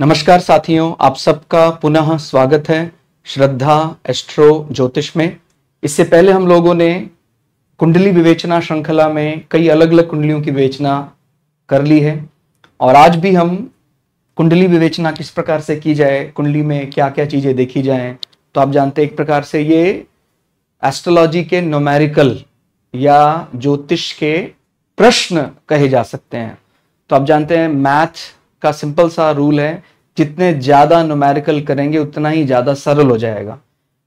नमस्कार साथियों आप सबका पुनः स्वागत है श्रद्धा एस्ट्रो ज्योतिष में इससे पहले हम लोगों ने कुंडली विवेचना श्रृंखला में कई अलग अलग कुंडलियों की विवेचना कर ली है और आज भी हम कुंडली विवेचना किस प्रकार से की जाए कुंडली में क्या क्या चीज़ें देखी जाए तो आप जानते हैं एक प्रकार से ये एस्ट्रोलॉजी के नोमेरिकल या ज्योतिष के प्रश्न कहे जा सकते हैं तो आप जानते हैं मैथ का सिंपल सा रूल है जितने ज़्यादा नोमेरिकल करेंगे उतना ही ज़्यादा सरल हो जाएगा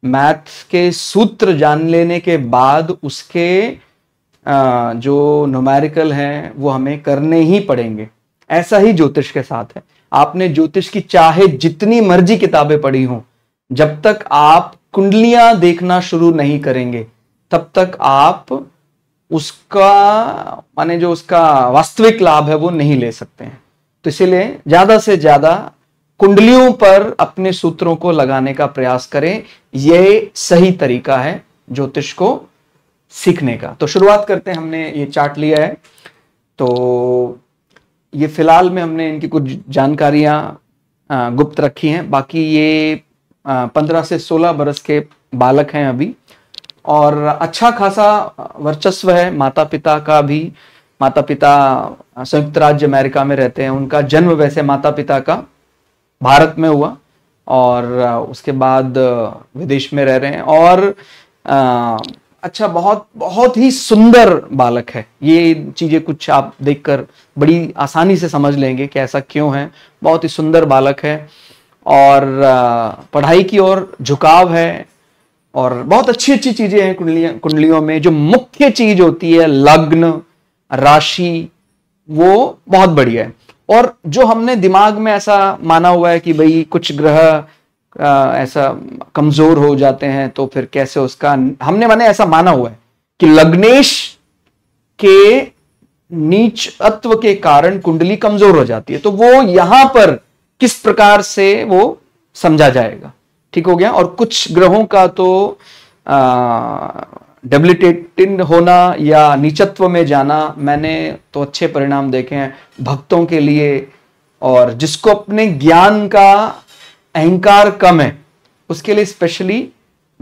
मैथ्स के सूत्र जान लेने के बाद उसके जो नोमेरिकल हैं वो हमें करने ही पड़ेंगे ऐसा ही ज्योतिष के साथ है आपने ज्योतिष की चाहे जितनी मर्जी किताबें पढ़ी हों जब तक आप कुंडलियां देखना शुरू नहीं करेंगे तब तक आप उसका माने जो उसका वास्तविक लाभ है वो नहीं ले सकते हैं तो इसीलिए ज़्यादा से ज़्यादा कुंडलियों पर अपने सूत्रों को लगाने का प्रयास करें यह सही तरीका है ज्योतिष को सीखने का तो शुरुआत करते हैं हमने ये चार्ट लिया है तो ये फिलहाल में हमने इनकी कुछ जानकारियां गुप्त रखी हैं बाकी ये पंद्रह से सोलह बरस के बालक हैं अभी और अच्छा खासा वर्चस्व है माता पिता का भी माता पिता संयुक्त राज्य अमेरिका में रहते हैं उनका जन्म वैसे माता पिता का भारत में हुआ और उसके बाद विदेश में रह रहे हैं और आ, अच्छा बहुत बहुत ही सुंदर बालक है ये चीज़ें कुछ आप देखकर बड़ी आसानी से समझ लेंगे कि ऐसा क्यों है बहुत ही सुंदर बालक है और पढ़ाई की ओर झुकाव है और बहुत अच्छी अच्छी चीज़ें हैं कुंडलियों कुंडलियों में जो मुख्य चीज़ होती है लग्न राशि वो बहुत बढ़िया है और जो हमने दिमाग में ऐसा माना हुआ है कि भाई कुछ ग्रह आ, ऐसा कमजोर हो जाते हैं तो फिर कैसे उसका हमने माने ऐसा माना हुआ है कि लग्नेश के नीचत्व के कारण कुंडली कमजोर हो जाती है तो वो यहां पर किस प्रकार से वो समझा जाएगा ठीक हो गया और कुछ ग्रहों का तो आ, डेबिलिटेटिंग होना या नीचत्व में जाना मैंने तो अच्छे परिणाम देखे हैं भक्तों के लिए और जिसको अपने ज्ञान का अहंकार कम है उसके लिए स्पेशली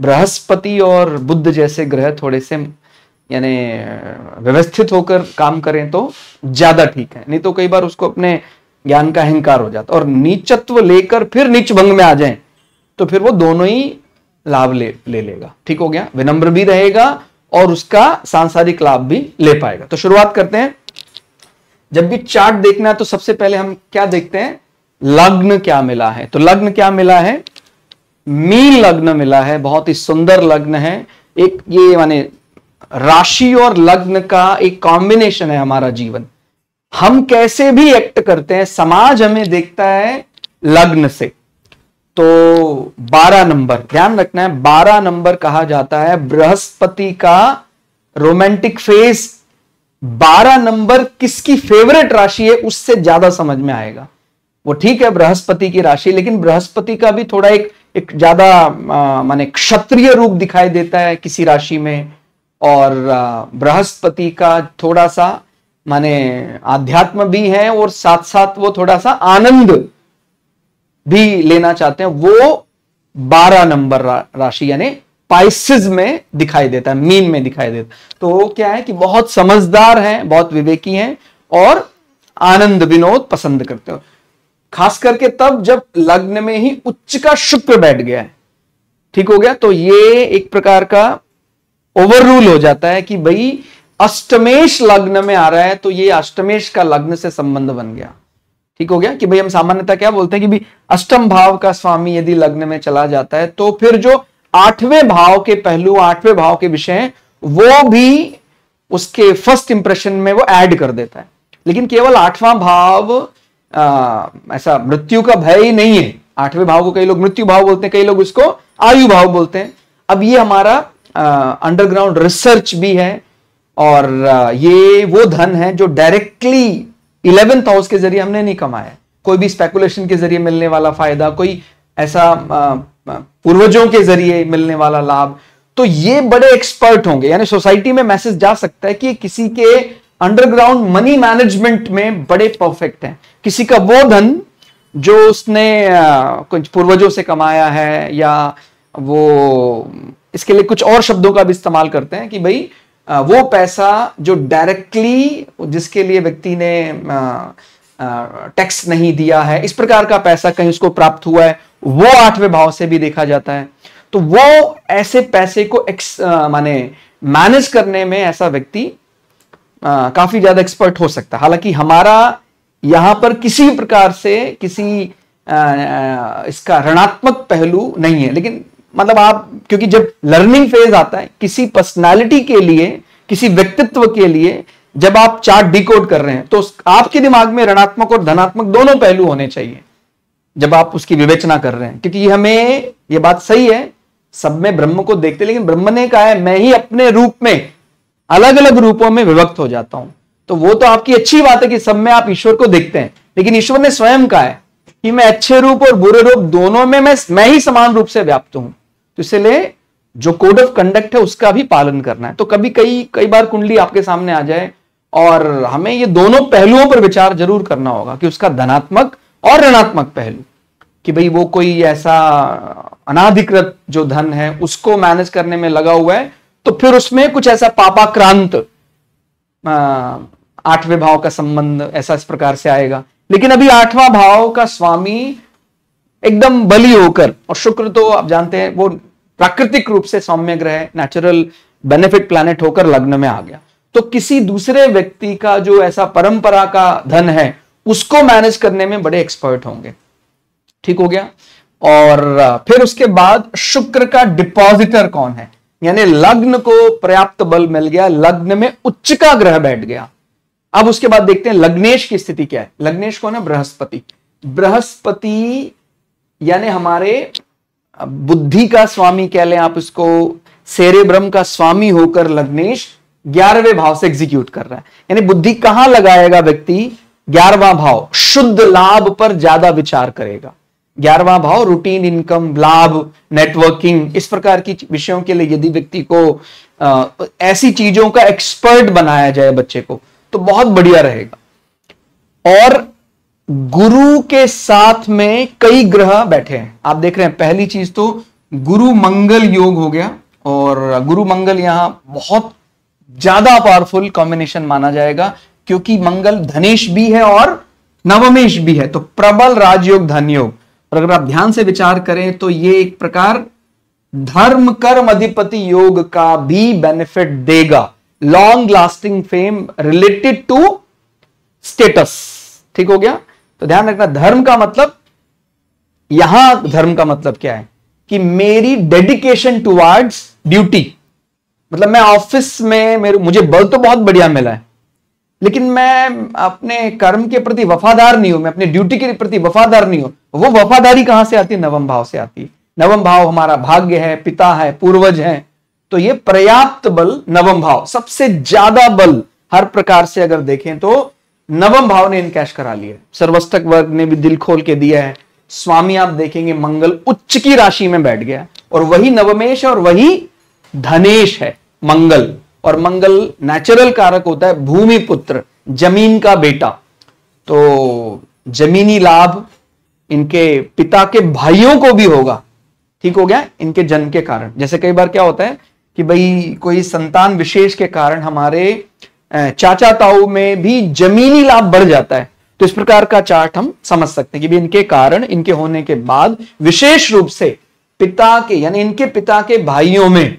बृहस्पति और बुद्ध जैसे ग्रह थोड़े से यानी व्यवस्थित होकर काम करें तो ज्यादा ठीक है नहीं तो कई बार उसको अपने ज्ञान का अहंकार हो जाता और नीचत्व लेकर फिर नीच भंग में आ जाए तो फिर वो दोनों ही लाभ ले ले लेगा ठीक हो गया विनम्र भी रहेगा और उसका सांसारिक लाभ भी ले पाएगा तो शुरुआत करते हैं जब भी चार्ट देखना है तो सबसे पहले हम क्या देखते हैं लग्न क्या मिला है तो लग्न क्या मिला है मीन लग्न मिला है बहुत ही सुंदर लग्न है एक ये माने राशि और लग्न का एक कॉम्बिनेशन है हमारा जीवन हम कैसे भी एक्ट करते हैं समाज हमें देखता है लग्न से तो 12 नंबर ध्यान रखना है 12 नंबर कहा जाता है बृहस्पति का रोमांटिक फेस 12 नंबर किसकी फेवरेट राशि है उससे ज्यादा समझ में आएगा वो ठीक है बृहस्पति की राशि लेकिन बृहस्पति का भी थोड़ा एक एक ज्यादा माने क्षत्रिय रूप दिखाई देता है किसी राशि में और बृहस्पति का थोड़ा सा माने आध्यात्म भी है और साथ साथ वो थोड़ा सा आनंद भी लेना चाहते हैं वो बारह नंबर राशि यानी पाइसिस में दिखाई देता है मीन में दिखाई देता है तो क्या है कि बहुत समझदार हैं बहुत विवेकी हैं और आनंद विनोद पसंद करते हो खास करके तब जब लग्न में ही उच्च का शुक्र बैठ गया है ठीक हो गया तो ये एक प्रकार का ओवर रूल हो जाता है कि भाई अष्टमेश लग्न में आ रहा है तो ये अष्टमेश का लग्न से संबंध बन गया ठीक हो गया कि भाई हम सामान्यतः क्या बोलते हैं कि भी अष्टम भाव का स्वामी यदि लग्न में चला जाता है तो फिर जो आठवें भाव के पहलू आठवें भाव के विषय हैं वो भी उसके फर्स्ट इंप्रेशन में वो ऐड कर देता है लेकिन केवल आठवां भाव आ, ऐसा मृत्यु का भय ही नहीं है आठवें भाव को कई लोग मृत्यु भाव बोलते हैं कई लोग उसको आयु भाव बोलते हैं अब ये हमारा अंडरग्राउंड रिसर्च भी है और आ, ये वो धन है जो डायरेक्टली इलेवेंथ हाउस के जरिए हमने नहीं कमाया कोई भी स्पेकुलेशन के जरिए मिलने वाला फायदा कोई ऐसा पूर्वजों के जरिए मिलने वाला लाभ तो ये बड़े एक्सपर्ट होंगे यानी सोसाइटी में मैसेज जा सकता है कि किसी के अंडरग्राउंड मनी मैनेजमेंट में बड़े परफेक्ट हैं किसी का वो धन जो उसने कुछ पूर्वजों से कमाया है या वो इसके लिए कुछ और शब्दों का भी इस्तेमाल करते हैं कि भाई वो पैसा जो डायरेक्टली जिसके लिए व्यक्ति ने टैक्स नहीं दिया है इस प्रकार का पैसा कहीं उसको प्राप्त हुआ है वो आठवें भाव से भी देखा जाता है तो वो ऐसे पैसे को एक्स माने मैनेज करने में ऐसा व्यक्ति काफी ज्यादा एक्सपर्ट हो सकता है हालांकि हमारा यहां पर किसी प्रकार से किसी आ, इसका ऋणात्मक पहलू नहीं है लेकिन मतलब आप क्योंकि जब लर्निंग फेज आता है किसी पर्सनालिटी के लिए किसी व्यक्तित्व के लिए जब आप चार्ट डिकोड कर रहे हैं तो आपके दिमाग में ऋणात्मक और धनात्मक दोनों पहलू होने चाहिए जब आप उसकी विवेचना कर रहे हैं क्योंकि हमें यह बात सही है सब में ब्रह्म को देखते लेकिन ब्रह्म ने कहा है मैं ही अपने रूप में अलग अलग रूपों में विभक्त हो जाता हूं तो वो तो आपकी अच्छी बात है कि सब में आप ईश्वर को देखते हैं लेकिन ईश्वर ने स्वयं कहा है कि मैं अच्छे रूप और बुरे रूप दोनों में मैं मैं ही समान रूप से व्याप्त हूं तो इसलिए जो कोड ऑफ कंडक्ट है उसका भी पालन करना है तो कभी कई कई बार कुंडली आपके सामने आ जाए और हमें ये दोनों पहलुओं पर विचार जरूर करना होगा कि उसका धनात्मक और ऋणात्मक पहलू कि भाई वो कोई ऐसा अनाधिकृत जो धन है उसको मैनेज करने में लगा हुआ है तो फिर उसमें कुछ ऐसा पापाक्रांत आठवें भाव का संबंध ऐसा इस प्रकार से आएगा लेकिन अभी आठवां भाव का स्वामी एकदम बलि होकर और शुक्र तो आप जानते हैं वो प्राकृतिक रूप से सौम्य ग्रह नेचुरल बेनिफिट प्लानिट होकर लग्न में आ गया तो किसी दूसरे व्यक्ति का जो ऐसा परंपरा का धन है उसको मैनेज करने में बड़े एक्सपर्ट होंगे ठीक हो गया और फिर उसके बाद शुक्र का डिपॉजिटर कौन है यानी लग्न को पर्याप्त बल मिल गया लग्न में उच्च का ग्रह बैठ गया अब उसके बाद देखते हैं लग्नेश की स्थिति क्या है लग्नेश कौन है बृहस्पति बृहस्पति यानी हमारे बुद्धि का स्वामी कह लें आप उसको ब्रह्म का स्वामी होकर लग्नेश ग्यारहवें भाव से एग्जीक्यूट कर रहा है यानी बुद्धि कहां लगाएगा व्यक्ति ग्यारहवा भाव शुद्ध लाभ पर ज्यादा विचार करेगा ग्यारहवा भाव रूटीन इनकम लाभ नेटवर्किंग इस प्रकार की विषयों के लिए यदि व्यक्ति को आ, ऐसी चीजों का एक्सपर्ट बनाया जाए बच्चे को तो बहुत बढ़िया रहेगा और गुरु के साथ में कई ग्रह बैठे हैं आप देख रहे हैं पहली चीज तो गुरु मंगल योग हो गया और गुरु मंगल यहां बहुत ज्यादा पावरफुल कॉम्बिनेशन माना जाएगा क्योंकि मंगल धनेश भी है और नवमेश भी है तो प्रबल राजयोग धन योग और अगर आप ध्यान से विचार करें तो ये एक प्रकार धर्म कर्म अधिपति योग का भी बेनिफिट देगा long lasting fame related to status ठीक हो गया तो ध्यान रखना धर्म का मतलब यहां धर्म का मतलब क्या है कि मेरी डेडिकेशन टुवार्ड्स ड्यूटी मतलब मैं ऑफिस में मेरे मुझे बल तो बहुत बढ़िया मिला है लेकिन मैं अपने कर्म के प्रति वफादार नहीं हूं मैं अपने ड्यूटी के प्रति वफादार नहीं हूं वो वफादारी कहां से आती है नवम भाव से आती है नवम भाव हमारा भाग्य है पिता है पूर्वज है तो ये पर्याप्त बल नवम भाव सबसे ज्यादा बल हर प्रकार से अगर देखें तो नवम भाव ने इन कैश करा लिया सर्वस्तक वर्ग ने भी दिल खोल के दिया है स्वामी आप देखेंगे मंगल उच्च की राशि में बैठ गया और वही नवमेश और वही धनेश है मंगल और मंगल नेचुरल कारक होता है भूमि पुत्र जमीन का बेटा तो जमीनी लाभ इनके पिता के भाइयों को भी होगा ठीक हो गया इनके जन्म के कारण जैसे कई बार क्या होता है कि भाई कोई संतान विशेष के कारण हमारे चाचा ताऊ में भी जमीनी लाभ बढ़ जाता है तो इस प्रकार का चार्ट हम समझ सकते हैं कि इनके कारण इनके होने के बाद विशेष रूप से पिता के यानी इनके पिता के भाइयों में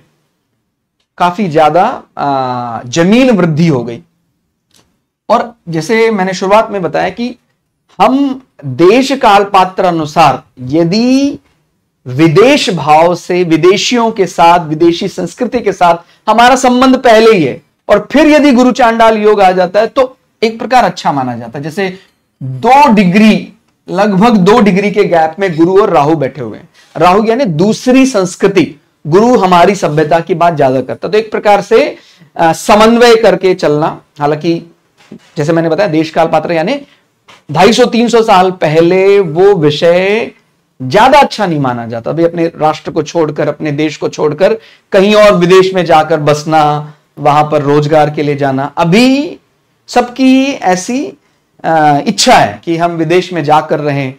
काफी ज्यादा जमीन वृद्धि हो गई और जैसे मैंने शुरुआत में बताया कि हम देश काल पात्र अनुसार यदि विदेश भाव से विदेशियों के साथ विदेशी संस्कृति के साथ हमारा संबंध पहले ही है और फिर यदि गुरु चांडाल योग आ जाता है तो एक प्रकार अच्छा माना जाता है जैसे दो डिग्री लगभग दो डिग्री के गैप में गुरु और राहु बैठे हुए हैं राहु यानी दूसरी संस्कृति गुरु हमारी सभ्यता की बात ज्यादा करता तो एक प्रकार से समन्वय करके चलना हालांकि जैसे मैंने बताया देश काल पात्र यानी ढाई सौ तीन सौ साल पहले वो विषय ज्यादा अच्छा नहीं माना जाता अभी अपने राष्ट्र को छोड़कर अपने देश को छोड़कर कहीं और विदेश में जाकर बसना वहां पर रोजगार के लिए जाना अभी सबकी ऐसी इच्छा है कि हम विदेश में जा कर रहे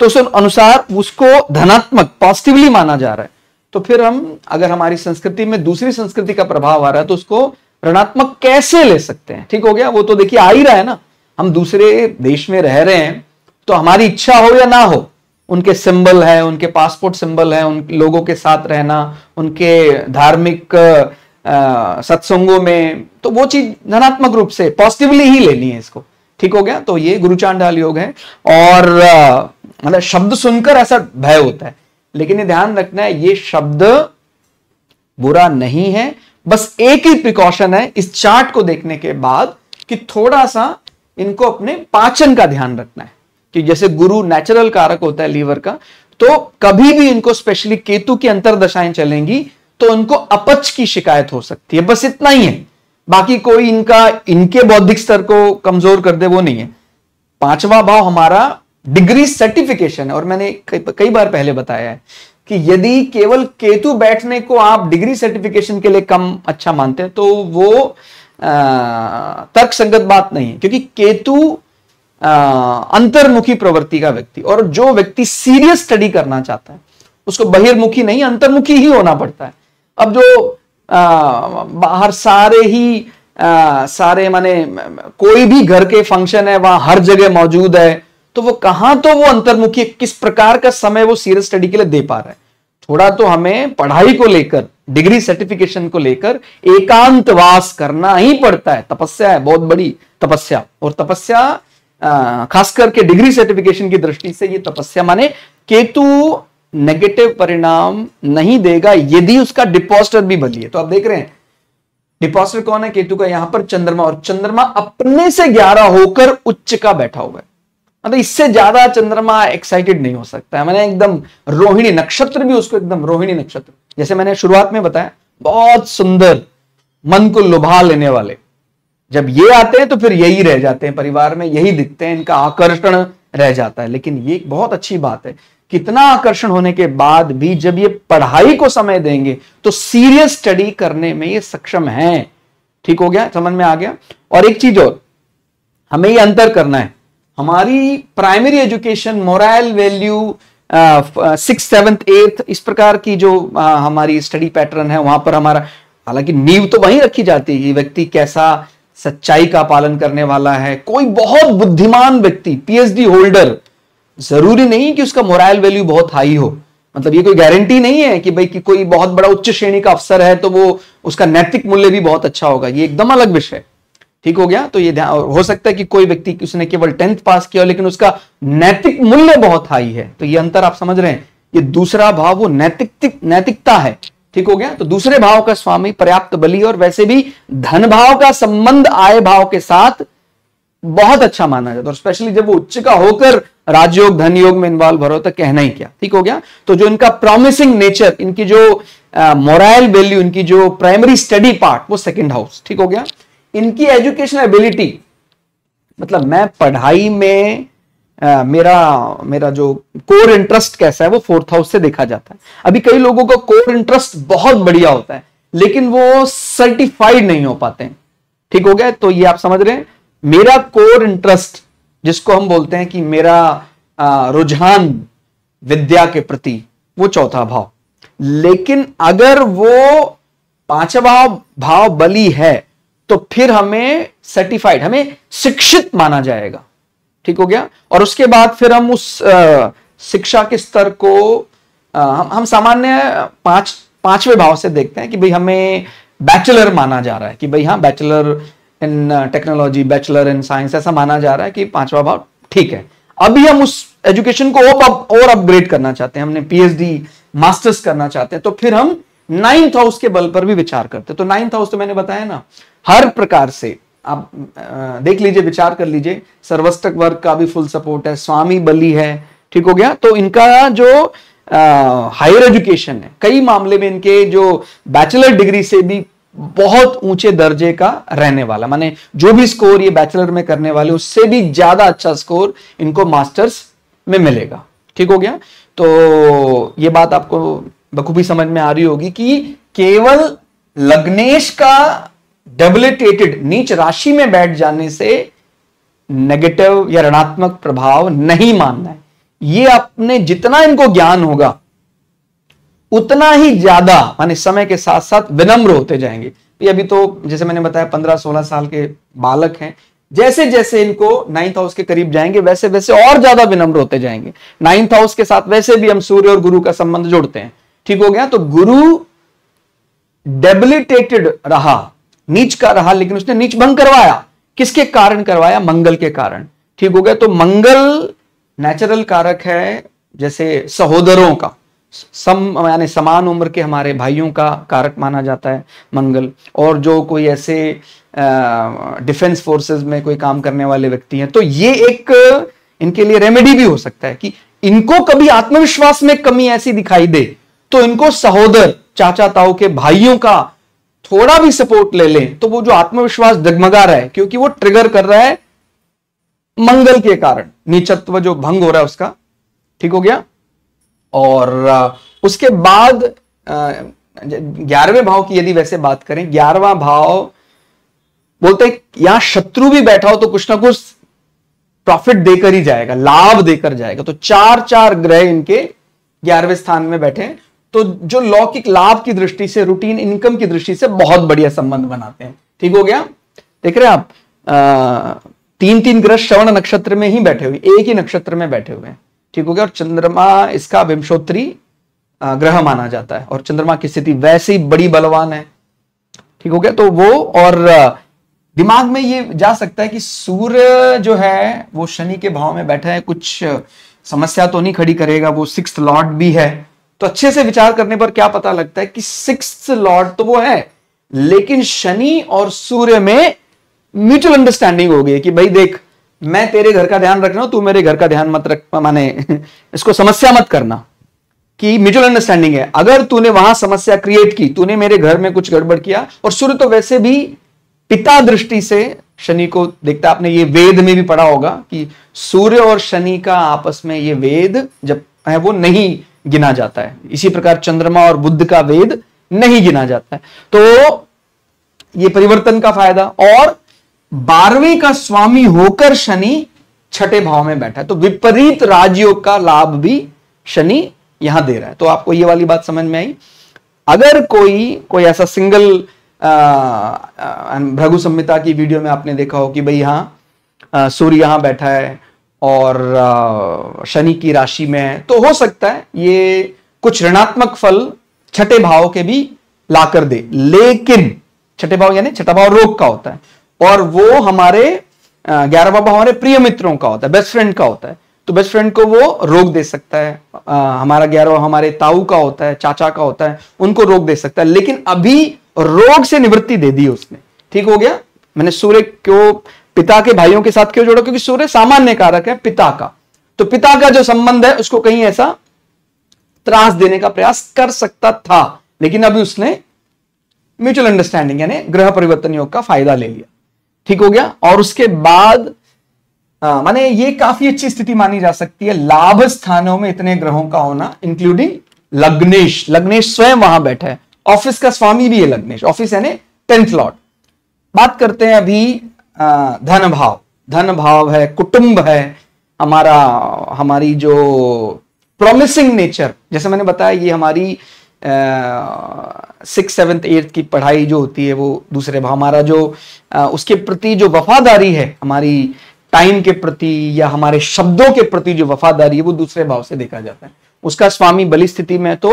तो उस अनुसार उसको धनात्मक पॉजिटिवली माना जा रहा है तो फिर हम अगर हमारी संस्कृति में दूसरी संस्कृति का प्रभाव आ रहा है तो उसको ऋणात्मक कैसे ले सकते हैं ठीक हो गया वो तो देखिए आ ही रहा है ना हम दूसरे देश में रह रहे हैं तो हमारी इच्छा हो या ना हो उनके सिंबल है उनके पासपोर्ट सिंबल है उन लोगों के साथ रहना उनके धार्मिक सत्संगों में तो वो चीज धनात्मक रूप से पॉजिटिवली ही लेनी है इसको ठीक हो गया तो ये गुरुचांडाल योग है और मतलब शब्द सुनकर ऐसा भय होता है लेकिन ये ध्यान रखना है ये शब्द बुरा नहीं है बस एक ही प्रिकॉशन है इस चार्ट को देखने के बाद कि थोड़ा सा इनको अपने पाचन का ध्यान रखना है कि जैसे गुरु नेचुरल कारक होता है लीवर का तो कभी भी इनको स्पेशली केतु की अंतरदशाएं चलेंगी तो उनको अपच की शिकायत हो सकती है बस इतना ही है बाकी कोई इनका इनके बौद्धिक स्तर को कमजोर कर दे वो नहीं है पांचवा भाव हमारा डिग्री सर्टिफिकेशन है और मैंने कई बार पहले बताया है कि यदि केवल केतु बैठने को आप डिग्री सर्टिफिकेशन के लिए कम अच्छा मानते हैं तो वो तर्क संगत बात नहीं है क्योंकि केतु अंतर्मुखी प्रवृत्ति का व्यक्ति और जो व्यक्ति सीरियस स्टडी करना चाहता है उसको बहिर्मुखी नहीं अंतर्मुखी ही होना पड़ता है अब जो आ, बाहर सारे ही आ, सारे माने कोई भी घर के फंक्शन है वहां हर जगह मौजूद है तो वो कहां तो वो अंतर्मुखी किस प्रकार का समय वो सीरियस स्टडी के लिए दे पा रहा है थोड़ा तो हमें पढ़ाई को लेकर डिग्री सर्टिफिकेशन को लेकर एकांतवास करना ही पड़ता है तपस्या है बहुत बड़ी तपस्या और तपस्या खास करके डिग्री सर्टिफिकेशन की दृष्टि से ये तपस्या माने केतु नेगेटिव परिणाम नहीं देगा यदि उसका डिपॉजिटर भी बदलिए तो आप देख रहे हैं डिपॉजिटर कौन है केतु का यहां पर चंद्रमा और चंद्रमा अपने से ग्यारह होकर उच्च का बैठा हुआ है मतलब इससे ज्यादा चंद्रमा एक्साइटेड नहीं हो सकता है मैंने एकदम रोहिणी नक्षत्र भी उसको एकदम रोहिणी नक्षत्र जैसे मैंने शुरुआत में बताया बहुत सुंदर मन को लुभा लेने वाले जब ये आते हैं तो फिर यही रह जाते हैं परिवार में यही दिखते हैं इनका आकर्षण रह जाता है लेकिन ये बहुत अच्छी बात है कितना आकर्षण होने के बाद भी जब ये पढ़ाई को समय देंगे तो सीरियस स्टडी करने में ये सक्षम है ठीक हो गया समझ में आ गया और एक चीज और हमें ये अंतर करना है हमारी primary education moral value six seventh eighth इस प्रकार की जो आ, हमारी स्टडी पैटर्न है वहां पर हमारा हालांकि नींव तो वहीं रखी जाती है व्यक्ति कैसा सच्चाई का पालन करने वाला है कोई बहुत बुद्धिमान व्यक्ति पीएचडी होल्डर जरूरी नहीं कि उसका मोरल वैल्यू बहुत हाई हो मतलब ये कोई गारंटी नहीं है कि भाई कि कोई बहुत बड़ा उच्च श्रेणी का अफसर है तो वो उसका नैतिक मूल्य भी बहुत अच्छा होगा ये एकदम अलग विषय है ठीक हो गया तो ये ध्यान हो सकता है कि कोई व्यक्ति उसने केवल टेंथ पास किया लेकिन उसका नैतिक मूल्य बहुत हाई है तो ये अंतर आप समझ रहे हैं ये दूसरा भाव वो नैतिक नैतिकता है ठीक हो गया तो दूसरे भाव का स्वामी पर्याप्त बलि और वैसे भी धन भाव का संबंध आय भाव के साथ बहुत अच्छा माना जाता है और स्पेशली जब वो उच्च का होकर राजयोग धन योग में इन्वॉल्व हो तो कहना ही क्या ठीक हो गया तो जो इनका प्रॉमिसिंग नेचर इनकी जो मोरल uh, वैल्यू इनकी जो प्राइमरी स्टडी पार्ट वो सेकंड हाउस ठीक हो गया इनकी एजुकेशन एबिलिटी मतलब मैं पढ़ाई में Uh, मेरा मेरा जो कोर इंटरेस्ट कैसा है वो फोर्थ हाउस से देखा जाता है अभी कई लोगों का कोर इंटरेस्ट बहुत बढ़िया होता है लेकिन वो सर्टिफाइड नहीं हो पाते ठीक हो गया तो ये आप समझ रहे हैं मेरा कोर इंटरेस्ट जिसको हम बोलते हैं कि मेरा रुझान विद्या के प्रति वो चौथा भाव लेकिन अगर वो पांचवा भाव, भाव बली है तो फिर हमें सर्टिफाइड हमें शिक्षित माना जाएगा ठीक हो गया और उसके बाद फिर हम उस आ, शिक्षा के स्तर को आ, हम हम सामान्य पांच पांचवें भाव से देखते हैं कि भाई हमें बैचलर माना जा रहा है कि भाई हाँ bachelor in technology bachelor in science ऐसा माना जा रहा है कि पांचवा भाव ठीक है अभी हम उस एजुकेशन को और अपग्रेड करना चाहते हैं हमने पीएचडी मास्टर्स करना चाहते हैं तो फिर हम नाइन्थ हाउस के बल पर भी विचार करते हैं तो नाइन्थ हाउस तो मैंने बताया ना हर प्रकार से आप देख लीजिए विचार कर लीजिए सर्वस्तक वर्ग का भी फुल सपोर्ट है स्वामी बली है ठीक हो गया तो इनका जो हायर एजुकेशन है कई मामले में इनके जो बैचलर डिग्री से भी बहुत ऊंचे दर्जे का रहने वाला माने जो भी स्कोर ये बैचलर में करने वाले उससे भी ज्यादा अच्छा स्कोर इनको मास्टर्स में मिलेगा ठीक हो गया तो ये बात आपको बखूबी समझ में आ रही होगी कि केवल लग्नेश का डेबिलिटेटेड नीच राशि में बैठ जाने से नेगेटिव या ऋणात्मक प्रभाव नहीं मानना है ये अपने जितना इनको ज्ञान होगा उतना ही ज्यादा माने समय के साथ साथ विनम्र होते जाएंगे ये अभी तो जैसे मैंने बताया पंद्रह सोलह साल के बालक हैं जैसे जैसे इनको नाइन्थ हाउस के करीब जाएंगे वैसे वैसे और ज्यादा विनम्र होते जाएंगे नाइन्थ हाउस के साथ वैसे भी हम सूर्य और गुरु का संबंध जोड़ते हैं ठीक हो गया तो गुरु डेबिलिटेटेड रहा नीच का रहा लेकिन उसने नीच भंग करवाया किसके कारण करवाया मंगल के कारण ठीक हो गया तो मंगल नेचुरल कारक है जैसे सहोदरों का सम यानी समान उम्र के हमारे भाइयों का कारक माना जाता है मंगल और जो कोई ऐसे डिफेंस फोर्सेस में कोई काम करने वाले व्यक्ति हैं तो ये एक इनके लिए रेमेडी भी हो सकता है कि इनको कभी आत्मविश्वास में कमी ऐसी दिखाई दे तो इनको सहोदर चाचा ताऊ के भाइयों का थोड़ा भी सपोर्ट ले लें तो वो जो आत्मविश्वास डगमगा रहा है क्योंकि वो ट्रिगर कर रहा है मंगल के कारण नीचत्व जो भंग हो रहा है उसका ठीक हो गया और उसके बाद ग्यारहवें भाव की यदि वैसे बात करें ग्यारहवा भाव बोलते हैं यहां शत्रु भी बैठा हो तो कुछ ना कुछ प्रॉफिट देकर ही जाएगा लाभ देकर जाएगा तो चार चार ग्रह इनके ग्यारहवें स्थान में बैठे हैं तो जो लौकिक लाभ की दृष्टि से रूटीन इनकम की दृष्टि से बहुत बढ़िया संबंध बनाते हैं ठीक हो गया देख रहे हैं आप आ, तीन तीन ग्रह श्रवण नक्षत्र में ही बैठे हुए एक ही नक्षत्र में बैठे हुए हैं ठीक हो गया और चंद्रमा इसका विमशोत्री ग्रह माना जाता है और चंद्रमा की स्थिति वैसे ही बड़ी बलवान है ठीक हो गया तो वो और दिमाग में ये जा सकता है कि सूर्य जो है वो शनि के भाव में बैठा है कुछ समस्या तो नहीं खड़ी करेगा वो सिक्स लॉर्ड भी है तो अच्छे से विचार करने पर क्या पता लगता है कि सिक्स लॉर्ड तो वो है लेकिन शनि और सूर्य में म्यूचुअल अंडरस्टैंडिंग हो गई कि भाई देख मैं तेरे घर का ध्यान रख रहा हूं तू मेरे घर का ध्यान मत रख माने इसको समस्या मत करना कि म्यूचुअल अंडरस्टैंडिंग है अगर तूने वहां समस्या क्रिएट की तूने मेरे घर में कुछ गड़बड़ किया और सूर्य तो वैसे भी पिता दृष्टि से शनि को देखता आपने ये वेद में भी पढ़ा होगा कि सूर्य और शनि का आपस में ये वेद जब है वो नहीं गिना जाता है इसी प्रकार चंद्रमा और बुद्ध का वेद नहीं गिना जाता है तो ये परिवर्तन का फायदा और बारहवें का स्वामी होकर शनि छठे भाव में बैठा है तो विपरीत राजयोग का लाभ भी शनि यहां दे रहा है तो आपको यह वाली बात समझ में आई अगर कोई कोई ऐसा सिंगल भ्रघु संहिता की वीडियो में आपने देखा हो कि भाई यहां सूर्य यहां बैठा है और शनि की राशि में है तो हो सकता है ये कुछ ऋणात्मक फल छठे भाव के भी लाकर दे लेकिन छठे भाव यानी छठा भाव रोग का होता है और वो हमारे ग्यारह बाबा हमारे प्रिय मित्रों का होता है बेस्ट फ्रेंड का होता है तो बेस्ट फ्रेंड को वो रोक दे सकता है आ, हमारा ग्यारह हमारे ताऊ का होता है चाचा का होता है उनको रोक दे सकता है लेकिन अभी रोग से निवृत्ति दे दी उसने ठीक हो गया मैंने सूर्य क्यों पिता के भाइयों के साथ क्यों जोड़ा क्योंकि सूर्य सामान्य कारक है पिता का तो पिता का जो संबंध है उसको कहीं ऐसा त्रास देने का प्रयास कर सकता था लेकिन अभी उसने म्यूचुअल अंडरस्टैंडिंग यानी ग्रह परिवर्तन योग का फायदा ले लिया ठीक हो गया और उसके बाद माने ये काफी अच्छी स्थिति मानी जा सकती है लाभ स्थानों में इतने ग्रहों का होना इंक्लूडिंग लग्नेश लग्नेश स्वयं वहां बैठा है ऑफिस का स्वामी भी है लग्नेश ऑफिस यानी टेंथ लॉर्ड बात करते हैं अभी धन भाव धन भाव है कुटुंब है हमारा हमारी जो प्रोमिसिंग नेचर जैसे मैंने बताया ये हमारी सिक्स सेवन्थ एट्थ की पढ़ाई जो होती है वो दूसरे हमारा जो आ, उसके प्रति जो वफादारी है हमारी टाइम के प्रति या हमारे शब्दों के प्रति जो वफादारी है वो दूसरे भाव से देखा जाता है उसका स्वामी बलि स्थिति में तो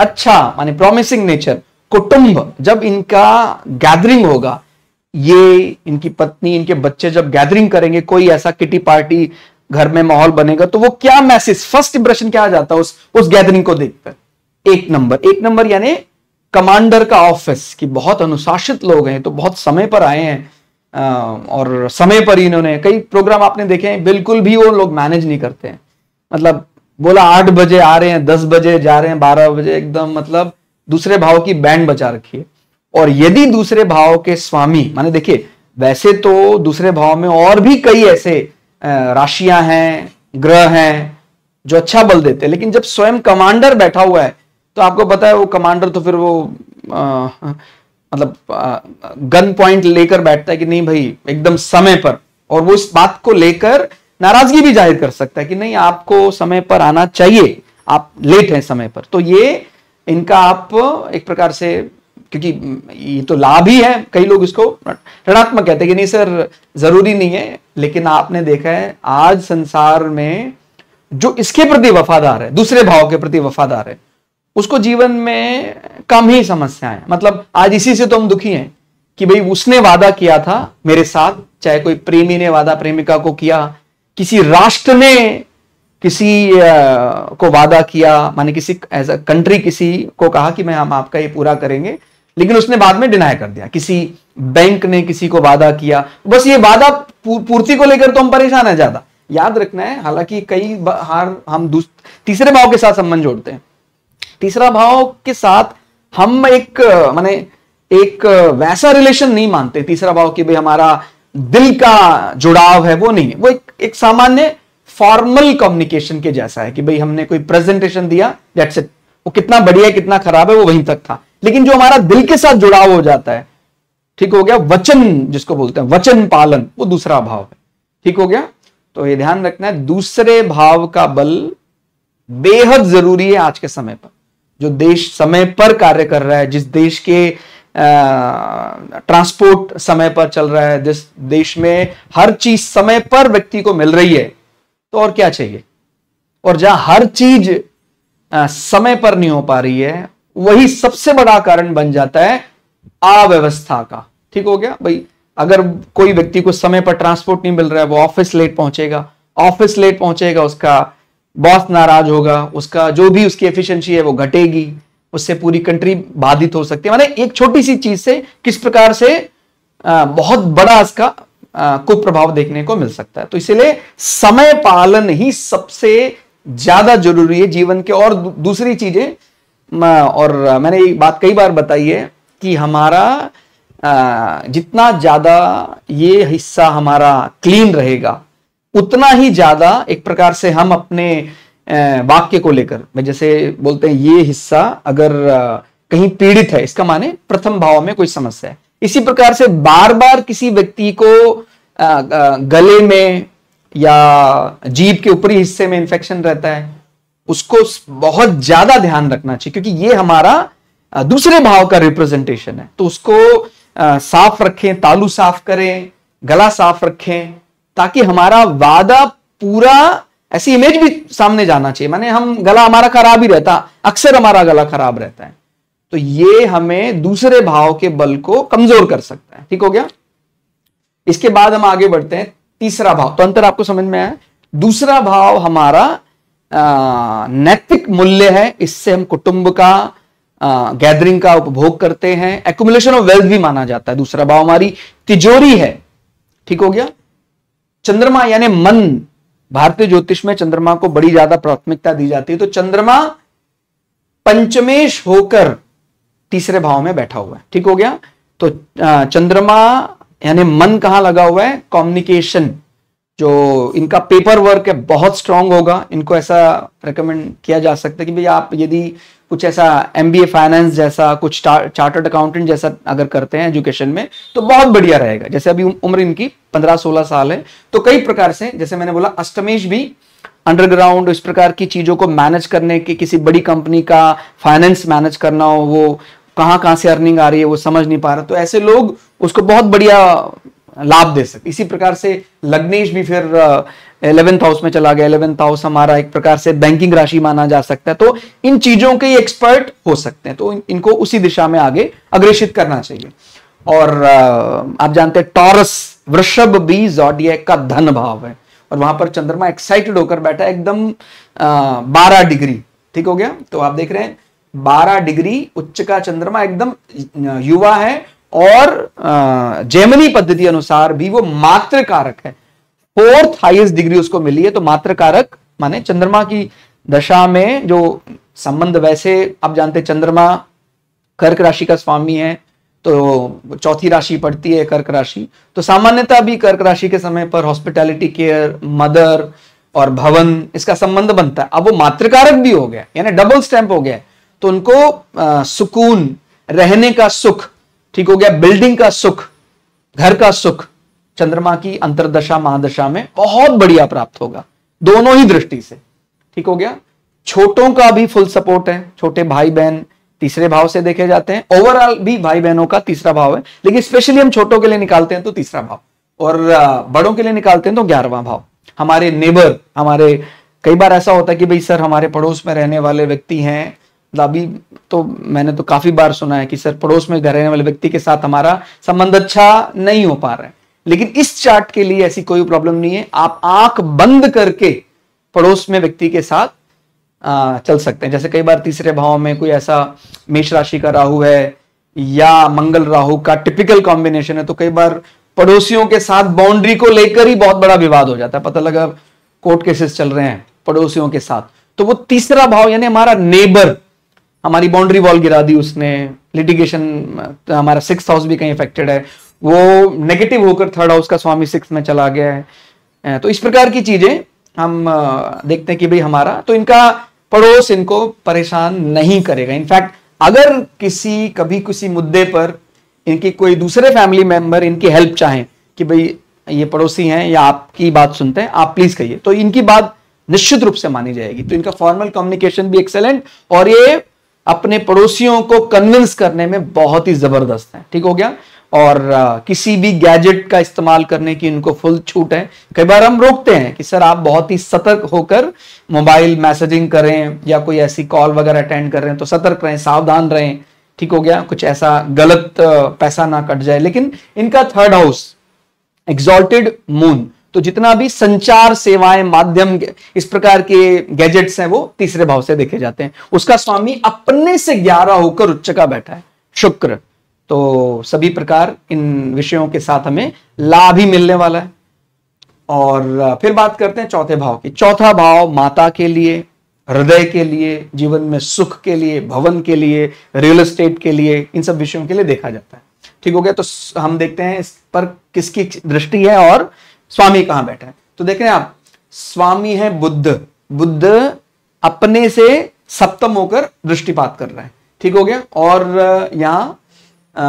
अच्छा माने प्रॉमिसिंग नेचर कुटुंब जब इनका गैदरिंग होगा ये इनकी पत्नी इनके बच्चे जब गैदरिंग करेंगे कोई ऐसा किटी पार्टी घर में माहौल बनेगा तो वो क्या मैसेज फर्स्ट इंप्रेशन क्या आ जाता है उस उस गैदरिंग को देखकर एक नंबर एक नंबर यानी कमांडर का ऑफिस कि बहुत अनुशासित लोग हैं तो बहुत समय पर आए हैं और समय पर इन्होंने कई प्रोग्राम आपने देखे हैं बिल्कुल भी वो लोग मैनेज नहीं करते हैं मतलब बोला आठ बजे आ रहे हैं दस बजे जा रहे हैं बारह बजे एकदम मतलब दूसरे भाव की बैंड बचा रखी है और यदि दूसरे भाव के स्वामी माने देखिए वैसे तो दूसरे भाव में और भी कई ऐसे राशियां हैं ग्रह हैं जो अच्छा बल देते हैं लेकिन जब स्वयं कमांडर बैठा हुआ है तो आपको पता है वो कमांडर तो फिर वो आ, मतलब आ, गन पॉइंट लेकर बैठता है कि नहीं भाई एकदम समय पर और वो इस बात को लेकर नाराजगी भी जाहिर कर सकता है कि नहीं आपको समय पर आना चाहिए आप लेट हैं समय पर तो ये इनका आप एक प्रकार से क्योंकि ये तो लाभ ही है कई लोग इसको ऋणात्मक कहते हैं कि नहीं सर जरूरी नहीं है लेकिन आपने देखा है आज संसार में जो इसके प्रति वफादार है दूसरे भाव के प्रति वफादार है उसको जीवन में कम ही समस्याएं मतलब आज इसी से तो हम दुखी हैं कि भाई उसने वादा किया था मेरे साथ चाहे कोई प्रेमी ने वादा प्रेमिका को किया किसी राष्ट्र ने किसी को वादा किया माने किसी एज अ कंट्री किसी को कहा कि मैं हम आपका ये पूरा करेंगे लेकिन उसने बाद में डिनाई कर दिया किसी बैंक ने किसी को वादा किया बस ये वादा पूर्ति को लेकर तो हम परेशान है ज्यादा याद रखना है हालांकि कई हार हम तीसरे भाव के साथ संबंध जोड़ते हैं तीसरा भाव के साथ हम एक माने एक वैसा रिलेशन नहीं मानते तीसरा भाव कि भाई हमारा दिल का जुड़ाव है वो नहीं है वो एक, एक सामान्य फॉर्मल कम्युनिकेशन के जैसा है कि भाई हमने कोई प्रेजेंटेशन दिया दैट्स इट वो कितना बढ़िया है कितना खराब है वो वहीं तक था लेकिन जो हमारा दिल के साथ जुड़ाव हो जाता है ठीक हो गया वचन जिसको बोलते हैं वचन पालन वो दूसरा भाव है ठीक हो गया तो ये ध्यान रखना है दूसरे भाव का बल बेहद जरूरी है आज के समय पर जो देश समय पर कार्य कर रहा है जिस देश के ट्रांसपोर्ट समय पर चल रहा है जिस देश में हर चीज समय पर व्यक्ति को मिल रही है तो और क्या चाहिए और जहां हर चीज समय पर नहीं हो पा रही है वही सबसे बड़ा कारण बन जाता है अव्यवस्था का ठीक हो गया भाई अगर कोई व्यक्ति को समय पर ट्रांसपोर्ट नहीं मिल रहा है वो ऑफिस लेट पहुंचेगा ऑफिस लेट पहुंचेगा उसका बॉस नाराज होगा उसका जो भी उसकी एफिशिएंसी है वो घटेगी उससे पूरी कंट्री बाधित हो सकती है मतलब एक छोटी सी चीज से किस प्रकार से बहुत बड़ा इसका कुप्रभाव देखने को मिल सकता है तो इसलिए समय पालन ही सबसे ज्यादा जरूरी है जीवन के और दूसरी चीजें और मैंने ये बात कई बार बताई है कि हमारा जितना ज्यादा ये हिस्सा हमारा क्लीन रहेगा उतना ही ज्यादा एक प्रकार से हम अपने वाक्य को लेकर जैसे बोलते हैं ये हिस्सा अगर कहीं पीड़ित है इसका माने प्रथम भाव में कोई समस्या है इसी प्रकार से बार बार किसी व्यक्ति को गले में या जीभ के ऊपरी हिस्से में इंफेक्शन रहता है उसको बहुत ज्यादा ध्यान रखना चाहिए क्योंकि ये हमारा दूसरे भाव का रिप्रेजेंटेशन है तो उसको साफ रखें तालू साफ करें गला साफ रखें ताकि हमारा वादा पूरा ऐसी इमेज भी सामने जाना चाहिए माने हम गला हमारा खराब ही रहता अक्सर हमारा गला खराब रहता है तो ये हमें दूसरे भाव के बल को कमजोर कर सकता है ठीक हो गया इसके बाद हम आगे बढ़ते हैं तीसरा भाव तो अंतर आपको समझ में आया दूसरा भाव हमारा नैतिक मूल्य है इससे हम कुटुंब का गैदरिंग का उपभोग करते हैं एकुमुलेशन ऑफ वेल्थ भी माना जाता है दूसरा भाव हमारी तिजोरी है ठीक हो गया चंद्रमा यानी मन भारतीय ज्योतिष में चंद्रमा को बड़ी ज्यादा प्राथमिकता दी जाती है तो चंद्रमा पंचमेश होकर तीसरे भाव में बैठा हुआ है ठीक हो गया तो चंद्रमा यानी मन कहां लगा हुआ है कम्युनिकेशन जो इनका पेपर वर्क है बहुत स्ट्रांग होगा इनको ऐसा रिकमेंड किया जा सकता है कि भाई आप यदि कुछ ऐसा एम बी ए फाइनेंस जैसा कुछ चार्टर्ड अकाउंटेंट जैसा अगर करते हैं एजुकेशन में तो बहुत बढ़िया रहेगा जैसे अभी उम्र इनकी पंद्रह सोलह साल है तो कई प्रकार से जैसे मैंने बोला अष्टमेश भी अंडरग्राउंड इस प्रकार की चीज़ों को मैनेज करने के किसी बड़ी कंपनी का फाइनेंस मैनेज करना हो वो कहाँ कहाँ से अर्निंग आ रही है वो समझ नहीं पा रहा तो ऐसे लोग उसको बहुत बढ़िया लाभ दे सके इसी प्रकार से लग्नेश भी फिर इलेवेंथ हाउस में चला गया इलेवेंथ हाउस हमारा एक प्रकार से बैंकिंग राशि माना जा सकता है तो इन चीजों के एक्सपर्ट हो सकते हैं तो इनको उसी दिशा में आगे अग्रेषित करना चाहिए और आप जानते हैं टॉरस वृषभ भी जॉडियक का धन भाव है और वहां पर चंद्रमा एक्साइटेड होकर बैठा एकदम बारह डिग्री ठीक हो गया तो आप देख रहे हैं बारह डिग्री उच्च का चंद्रमा एकदम युवा है और जेमनी पद्धति अनुसार भी वो मात्र कारक है फोर्थ हाईएस्ट डिग्री उसको मिली है तो मात्र कारक माने चंद्रमा की दशा में जो संबंध वैसे आप जानते चंद्रमा कर्क राशि का स्वामी है तो चौथी राशि पड़ती है कर्क राशि तो सामान्यता भी कर्क राशि के समय पर हॉस्पिटैलिटी केयर मदर और भवन इसका संबंध बनता है अब वो मातृकारक भी हो गया यानी डबल स्टैंप हो गया तो उनको आ, सुकून रहने का सुख ठीक हो गया बिल्डिंग का सुख घर का सुख चंद्रमा की अंतरदशा महादशा में बहुत बढ़िया प्राप्त होगा दोनों ही दृष्टि से ठीक हो गया छोटों का भी फुल सपोर्ट है छोटे भाई बहन तीसरे भाव से देखे जाते हैं ओवरऑल भी भाई बहनों का तीसरा भाव है लेकिन स्पेशली हम छोटों के लिए निकालते हैं तो तीसरा भाव और बड़ों के लिए निकालते हैं तो ग्यारहवा भाव हमारे नेबर हमारे कई बार ऐसा होता है कि भाई सर हमारे पड़ोस में रहने वाले व्यक्ति हैं अभी तो मैंने तो काफी बार सुना है कि सर पड़ोस में घर रहने वाले व्यक्ति के साथ हमारा संबंध अच्छा नहीं हो पा रहा है लेकिन इस चार्ट के लिए ऐसी कोई प्रॉब्लम नहीं है आप आंख बंद करके पड़ोस में व्यक्ति के साथ चल सकते हैं जैसे कई बार तीसरे भाव में कोई ऐसा मेष राशि का राहु है या मंगल राहु का टिपिकल कॉम्बिनेशन है तो कई बार पड़ोसियों के साथ बाउंड्री को लेकर ही बहुत बड़ा विवाद हो जाता है पता लगा कोर्ट केसेस चल रहे हैं पड़ोसियों के साथ तो वो तीसरा भाव यानी हमारा नेबर हमारी बाउंड्री वॉल गिरा दी उसने लिटिगेशन हमारा सिक्स हाउस भी कहीं इफेक्टेड है वो नेगेटिव होकर थर्ड हाउस का स्वामी सिक्स में चला गया है तो इस प्रकार की चीजें हम देखते हैं कि भाई हमारा तो इनका पड़ोस इनको परेशान नहीं करेगा इनफैक्ट अगर किसी कभी किसी मुद्दे पर इनकी कोई दूसरे फैमिली मेंबर इनकी हेल्प चाहें कि भाई ये पड़ोसी हैं या आपकी बात सुनते हैं आप प्लीज कहिए तो इनकी बात निश्चित रूप से मानी जाएगी तो इनका फॉर्मल कम्युनिकेशन भी एक्सेलेंट और ये अपने पड़ोसियों को कन्विंस करने में बहुत ही जबरदस्त है ठीक हो गया और आ, किसी भी गैजेट का इस्तेमाल करने की उनको फुल छूट है कई बार हम रोकते हैं कि सर आप बहुत ही सतर्क होकर मोबाइल मैसेजिंग करें या कोई ऐसी कॉल वगैरह अटेंड कर रहे हैं तो सतर्क रहें सावधान रहें ठीक हो गया कुछ ऐसा गलत पैसा ना कट जाए लेकिन इनका थर्ड हाउस एग्जॉल्टेड मून तो जितना भी संचार सेवाएं माध्यम इस प्रकार के गैजेट्स हैं वो तीसरे भाव से देखे जाते हैं उसका स्वामी अपने से ग्यारह होकर उच्च का बैठा है शुक्र तो सभी प्रकार इन विषयों के साथ हमें लाभ ही मिलने वाला है और फिर बात करते हैं चौथे भाव की चौथा भाव माता के लिए हृदय के लिए जीवन में सुख के लिए भवन के लिए रियल एस्टेट के लिए इन सब विषयों के लिए देखा जाता है ठीक हो गया तो हम देखते हैं इस पर किसकी दृष्टि है और स्वामी कहां बैठा है तो देख रहे हैं आप स्वामी है बुद्ध बुद्ध अपने से सप्तम होकर दृष्टिपात कर रहा है ठीक हो गया और यहां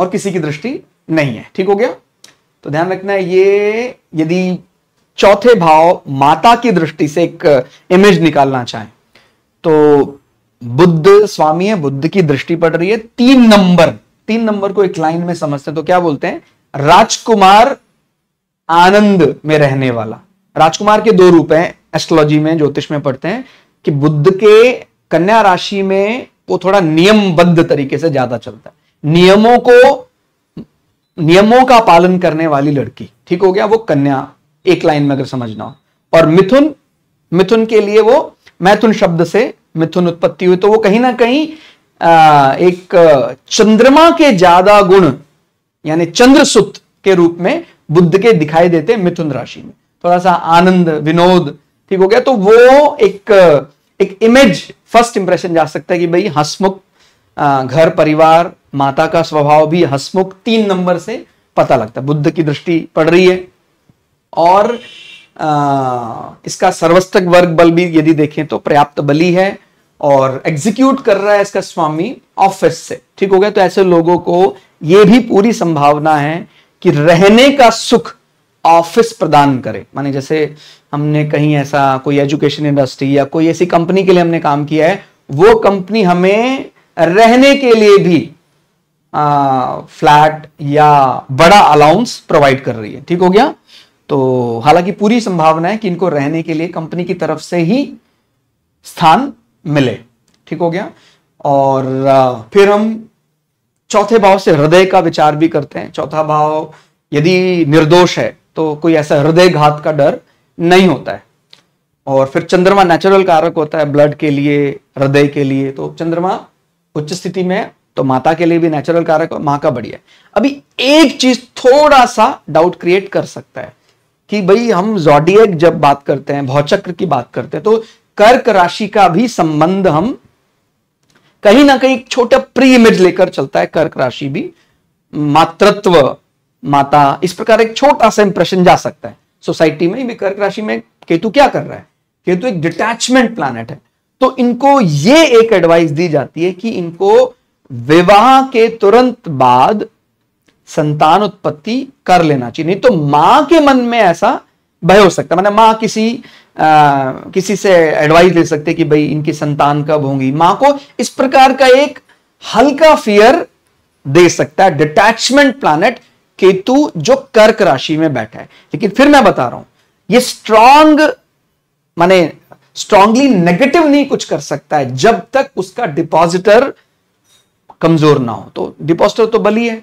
और किसी की दृष्टि नहीं है ठीक हो गया तो ध्यान रखना है ये यदि चौथे भाव माता की दृष्टि से एक इमेज निकालना चाहे तो बुद्ध स्वामी है बुद्ध की दृष्टि पड़ रही है तीन नंबर तीन नंबर को एक लाइन में समझते हैं तो क्या बोलते हैं राजकुमार आनंद में रहने वाला राजकुमार के दो रूप हैं एस्ट्रोलॉजी में ज्योतिष में पढ़ते हैं कि बुद्ध के कन्या राशि में वो थोड़ा नियमबद्ध तरीके से ज्यादा चलता है नियमों को नियमों का पालन करने वाली लड़की ठीक हो गया वो कन्या एक लाइन में अगर समझना हो और मिथुन मिथुन के लिए वो मैथुन शब्द से मिथुन उत्पत्ति हुई तो वो कहीं ना कहीं आ, एक चंद्रमा के ज्यादा गुण यानी चंद्रसुत के रूप में बुद्ध के दिखाई देते हैं मिथुन राशि में थोड़ा सा आनंद विनोद ठीक हो गया तो वो एक एक इमेज फर्स्ट इंप्रेशन जा सकता है कि भाई हसमुख घर परिवार माता का स्वभाव भी हसमुख तीन नंबर से पता लगता है बुद्ध की दृष्टि पड़ रही है और आ, इसका सर्वस्तक वर्ग बल भी यदि देखें तो पर्याप्त बली है और एग्जीक्यूट कर रहा है इसका स्वामी ऑफिस से ठीक हो गया तो ऐसे लोगों को यह भी पूरी संभावना है कि रहने का सुख ऑफिस प्रदान करे माने जैसे हमने कहीं ऐसा कोई एजुकेशन इंडस्ट्री या कोई ऐसी कंपनी के लिए हमने काम किया है वो कंपनी हमें रहने के लिए भी आ, फ्लैट या बड़ा अलाउंस प्रोवाइड कर रही है ठीक हो गया तो हालांकि पूरी संभावना है कि इनको रहने के लिए कंपनी की तरफ से ही स्थान मिले ठीक हो गया और आ, फिर हम चौथे भाव से हृदय का विचार भी करते हैं चौथा भाव यदि निर्दोष है तो कोई ऐसा हृदय घात का डर नहीं होता है और फिर चंद्रमा नेचुरल कारक होता है ब्लड के लिए हृदय के लिए तो चंद्रमा उच्च स्थिति में तो माता के लिए भी नेचुरल कारक और मां का बढ़िया अभी एक चीज थोड़ा सा डाउट क्रिएट कर सकता है कि भाई हम जोडियक जब बात करते हैं भौचक्र की बात करते हैं तो कर्क राशि का भी संबंध हम कहीं ना कहीं छोटा प्री इमेज लेकर चलता है कर्क राशि भी मातृत्व माता इस प्रकार एक छोटा सा इंप्रेशन जा सकता है सोसाइटी में भी कर्क राशि में केतु क्या कर रहा है केतु एक डिटैचमेंट प्लानट है तो इनको ये एक एडवाइस दी जाती है कि इनको विवाह के तुरंत बाद संतान उत्पत्ति कर लेना चाहिए नहीं तो मां के मन में ऐसा भय हो सकता है मतलब माँ किसी आ, किसी से एडवाइस ले सकते कि भाई इनकी संतान कब होंगी माँ को इस प्रकार का एक हल्का फियर दे सकता है डिटैचमेंट प्लानट केतु जो कर्क राशि में बैठा है लेकिन फिर मैं बता रहा हूं ये स्ट्रांग माने स्ट्रांगली नेगेटिव नहीं कुछ कर सकता है जब तक उसका डिपॉजिटर कमजोर ना हो तो डिपॉजिटर तो बली है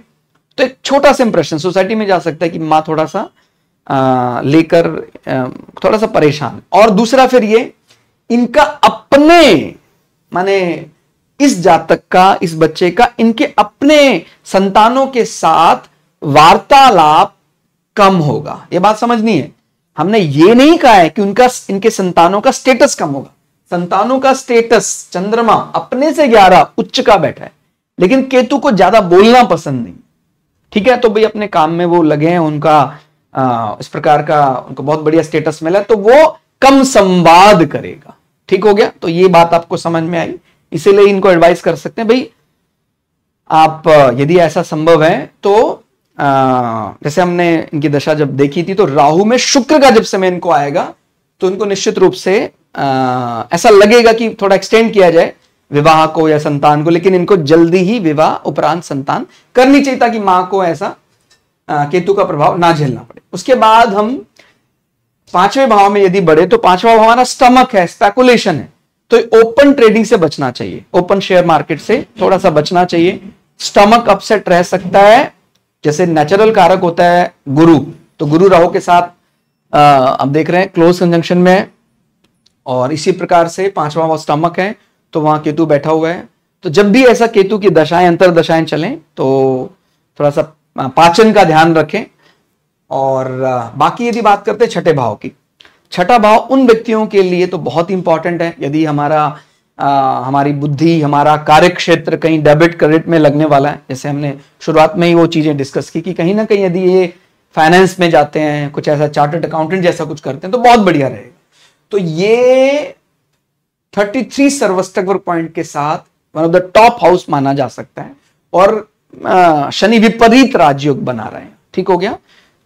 तो एक छोटा सा इंप्रेशन सोसाइटी में जा सकता है कि माँ थोड़ा सा लेकर थोड़ा सा परेशान और दूसरा फिर ये इनका अपने माने इस जातक का इस बच्चे का इनके अपने संतानों के साथ वार्तालाप कम होगा यह बात समझनी है हमने ये नहीं कहा है कि उनका इनके संतानों का स्टेटस कम होगा संतानों का स्टेटस चंद्रमा अपने से ग्यारह उच्च का बैठा है लेकिन केतु को ज्यादा बोलना पसंद नहीं ठीक है तो भाई अपने काम में वो लगे हैं उनका इस प्रकार का उनको बहुत बढ़िया स्टेटस मिला तो वो कम संवाद करेगा ठीक हो गया तो ये बात आपको समझ में आई इसीलिए इनको एडवाइस कर सकते हैं भाई आप यदि ऐसा संभव है तो जैसे हमने इनकी दशा जब देखी थी तो राहु में शुक्र का जब समय इनको आएगा तो इनको निश्चित रूप से आ, ऐसा लगेगा कि थोड़ा एक्सटेंड किया जाए विवाह को या संतान को लेकिन इनको जल्दी ही विवाह उपरांत संतान करनी चाहिए ताकि मां को ऐसा केतु का प्रभाव ना झेलना पड़े उसके बाद हम पांचवें भाव में यदि बढ़े तो पांचवा भाव हमारा स्टमक है स्पेकुलेशन है तो ओपन ट्रेडिंग से बचना चाहिए ओपन शेयर मार्केट से थोड़ा सा बचना चाहिए स्टमक अपसेट रह सकता है जैसे नेचुरल कारक होता है गुरु तो गुरु राहु के साथ हम देख रहे हैं क्लोज कंजंक्शन में और इसी प्रकार से पांचवा भाव स्टमक है तो वहां केतु बैठा हुआ है तो जब भी ऐसा केतु की दशाएं अंतर दशाएं चलें तो थोड़ा सा पाचन का ध्यान रखें और बाकी यदि बात करते हैं छठे भाव की छठा भाव उन व्यक्तियों के लिए तो बहुत इंपॉर्टेंट है यदि हमारा आ, हमारी बुद्धि हमारा कार्य क्षेत्र कहीं डेबिट क्रेडिट में लगने वाला है जैसे हमने शुरुआत में ही वो चीज़ें डिस्कस की कि कहीं ना कहीं यदि ये फाइनेंस में जाते हैं कुछ ऐसा चार्टर्ड अकाउंटेंट जैसा कुछ करते हैं तो बहुत बढ़िया रहेगा तो ये 33 थ्री सर्वस्तक पॉइंट के साथ one of the top house माना जा सकता है और शनि विपरीत राजयोग बना रहे हैं ठीक हो गया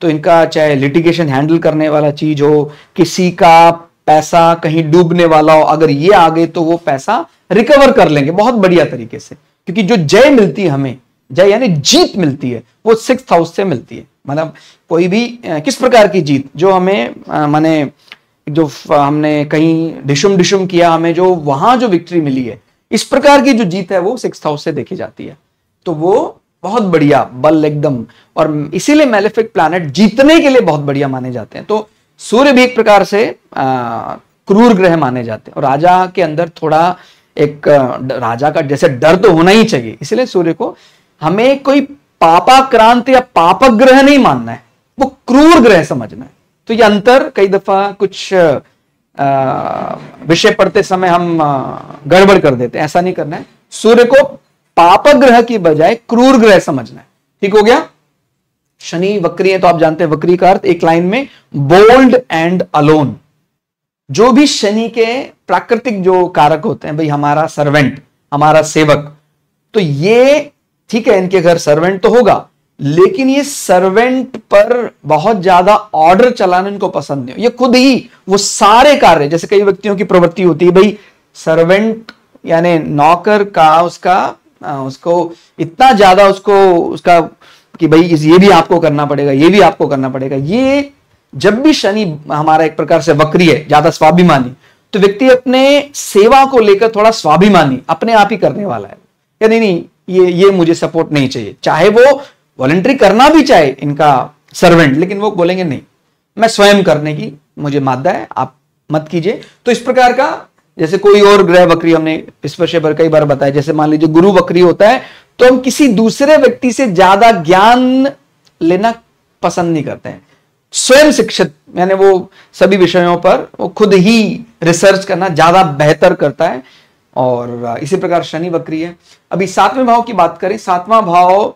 तो इनका चाहे लिटिगेशन हैंडल करने वाला चीज हो किसी का पैसा कहीं डूबने वाला हो अगर ये आ गए तो वो पैसा रिकवर कर लेंगे बहुत बढ़िया तरीके से क्योंकि जो जय मिलती है हमें जय यानी जीत मिलती है वो सिक्स हाउस से मिलती है मतलब कोई भी किस प्रकार की जीत जो हमें माने जो हमने कहीं डिशुम डिशुम किया हमें जो वहां जो विक्ट्री मिली है इस प्रकार की जो जीत है वो सिक्स हाउस से देखी जाती है तो वो बहुत बढ़िया बल एकदम और इसीलिए मेलेफिक प्लानट जीतने के लिए बहुत बढ़िया माने जाते हैं तो सूर्य भी एक प्रकार से क्रूर ग्रह माने जाते हैं और राजा के अंदर थोड़ा एक राजा का जैसे डर तो होना ही चाहिए इसलिए सूर्य को हमें कोई पापाक्रांत या पापक ग्रह नहीं मानना है वो क्रूर ग्रह समझना है तो ये अंतर कई दफा कुछ विषय पढ़ते समय हम गड़बड़ कर देते हैं ऐसा नहीं करना है सूर्य को पाप ग्रह की बजाय क्रूर ग्रह समझना है ठीक हो गया शनि वक्री है तो आप जानते हैं वक्री का अर्थ एक लाइन में बोल्ड एंड अलोन जो भी शनि के प्राकृतिक जो कारक होते हैं भाई हमारा सर्वेंट हमारा सेवक तो ये ठीक है इनके घर सर्वेंट तो होगा लेकिन ये सर्वेंट पर बहुत ज्यादा ऑर्डर चलाना इनको पसंद नहीं हो ये खुद ही वो सारे कार्य जैसे कई व्यक्तियों की प्रवृत्ति होती है भाई सर्वेंट यानी नौकर का उसका हाँ, उसको इतना ज़्यादा उसको उसका कि भाई ये भी आपको करना पड़ेगा ये भी आपको करना पड़ेगा ये जब भी शनि हमारा एक प्रकार से वक्री है ज़्यादा स्वाभिमानी तो व्यक्ति अपने सेवा को लेकर थोड़ा स्वाभिमानी अपने आप ही करने वाला है या नहीं नहीं ये ये मुझे सपोर्ट नहीं चाहिए चाहे वो वॉलेंट्री करना भी चाहे इनका सर्वेंट लेकिन वो बोलेंगे नहीं मैं स्वयं करने की मुझे मादा है आप मत कीजिए तो इस प्रकार का जैसे कोई और ग्रह बकरी हमने इस वर्ष भर कई बार बताया जैसे मान लीजिए गुरु बकरी होता है तो हम किसी दूसरे व्यक्ति से ज्यादा ज्ञान लेना पसंद नहीं करते हैं स्वयं शिक्षित यानी वो सभी विषयों पर वो खुद ही रिसर्च करना ज्यादा बेहतर करता है और इसी प्रकार शनि बकरी है अभी सातवें भाव की बात करें सातवां भाव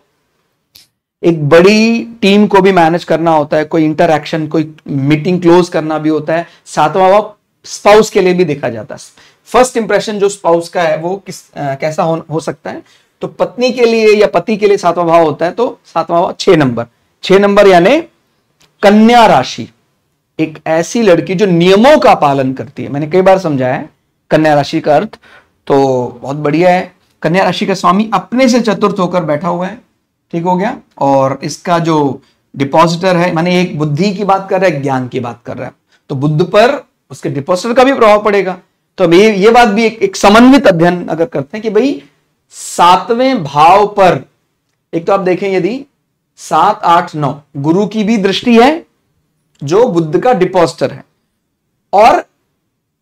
एक बड़ी टीम को भी मैनेज करना होता है कोई इंटरक्शन कोई मीटिंग क्लोज करना भी होता है सातवां भाव स्पाउस के लिए भी देखा जाता है फर्स्ट इंप्रेशन जो स्पाउस का है वो किस आ, कैसा हो, हो सकता है तो पत्नी के लिए या पति के लिए सातवां भाव होता है तो सातवां भाव छह नंबर छह नंबर यानी कन्या राशि एक ऐसी लड़की जो नियमों का पालन करती है मैंने कई बार समझाया है कन्या राशि का अर्थ तो बहुत बढ़िया है कन्या राशि का स्वामी अपने से चतुर्थ होकर बैठा हुआ है ठीक हो गया और इसका जो डिपॉजिटर है माने एक बुद्धि की बात कर रहा है ज्ञान की बात कर रहा है तो बुद्ध पर उसके डिपॉजिटर का भी प्रभाव पड़ेगा तो अब ये ये बात भी एक, एक समन्वित अध्ययन अगर करते हैं कि भाई सातवें भाव पर एक तो आप देखें यदि सात आठ नौ गुरु की भी दृष्टि है जो बुद्ध का डिपॉजिटर है और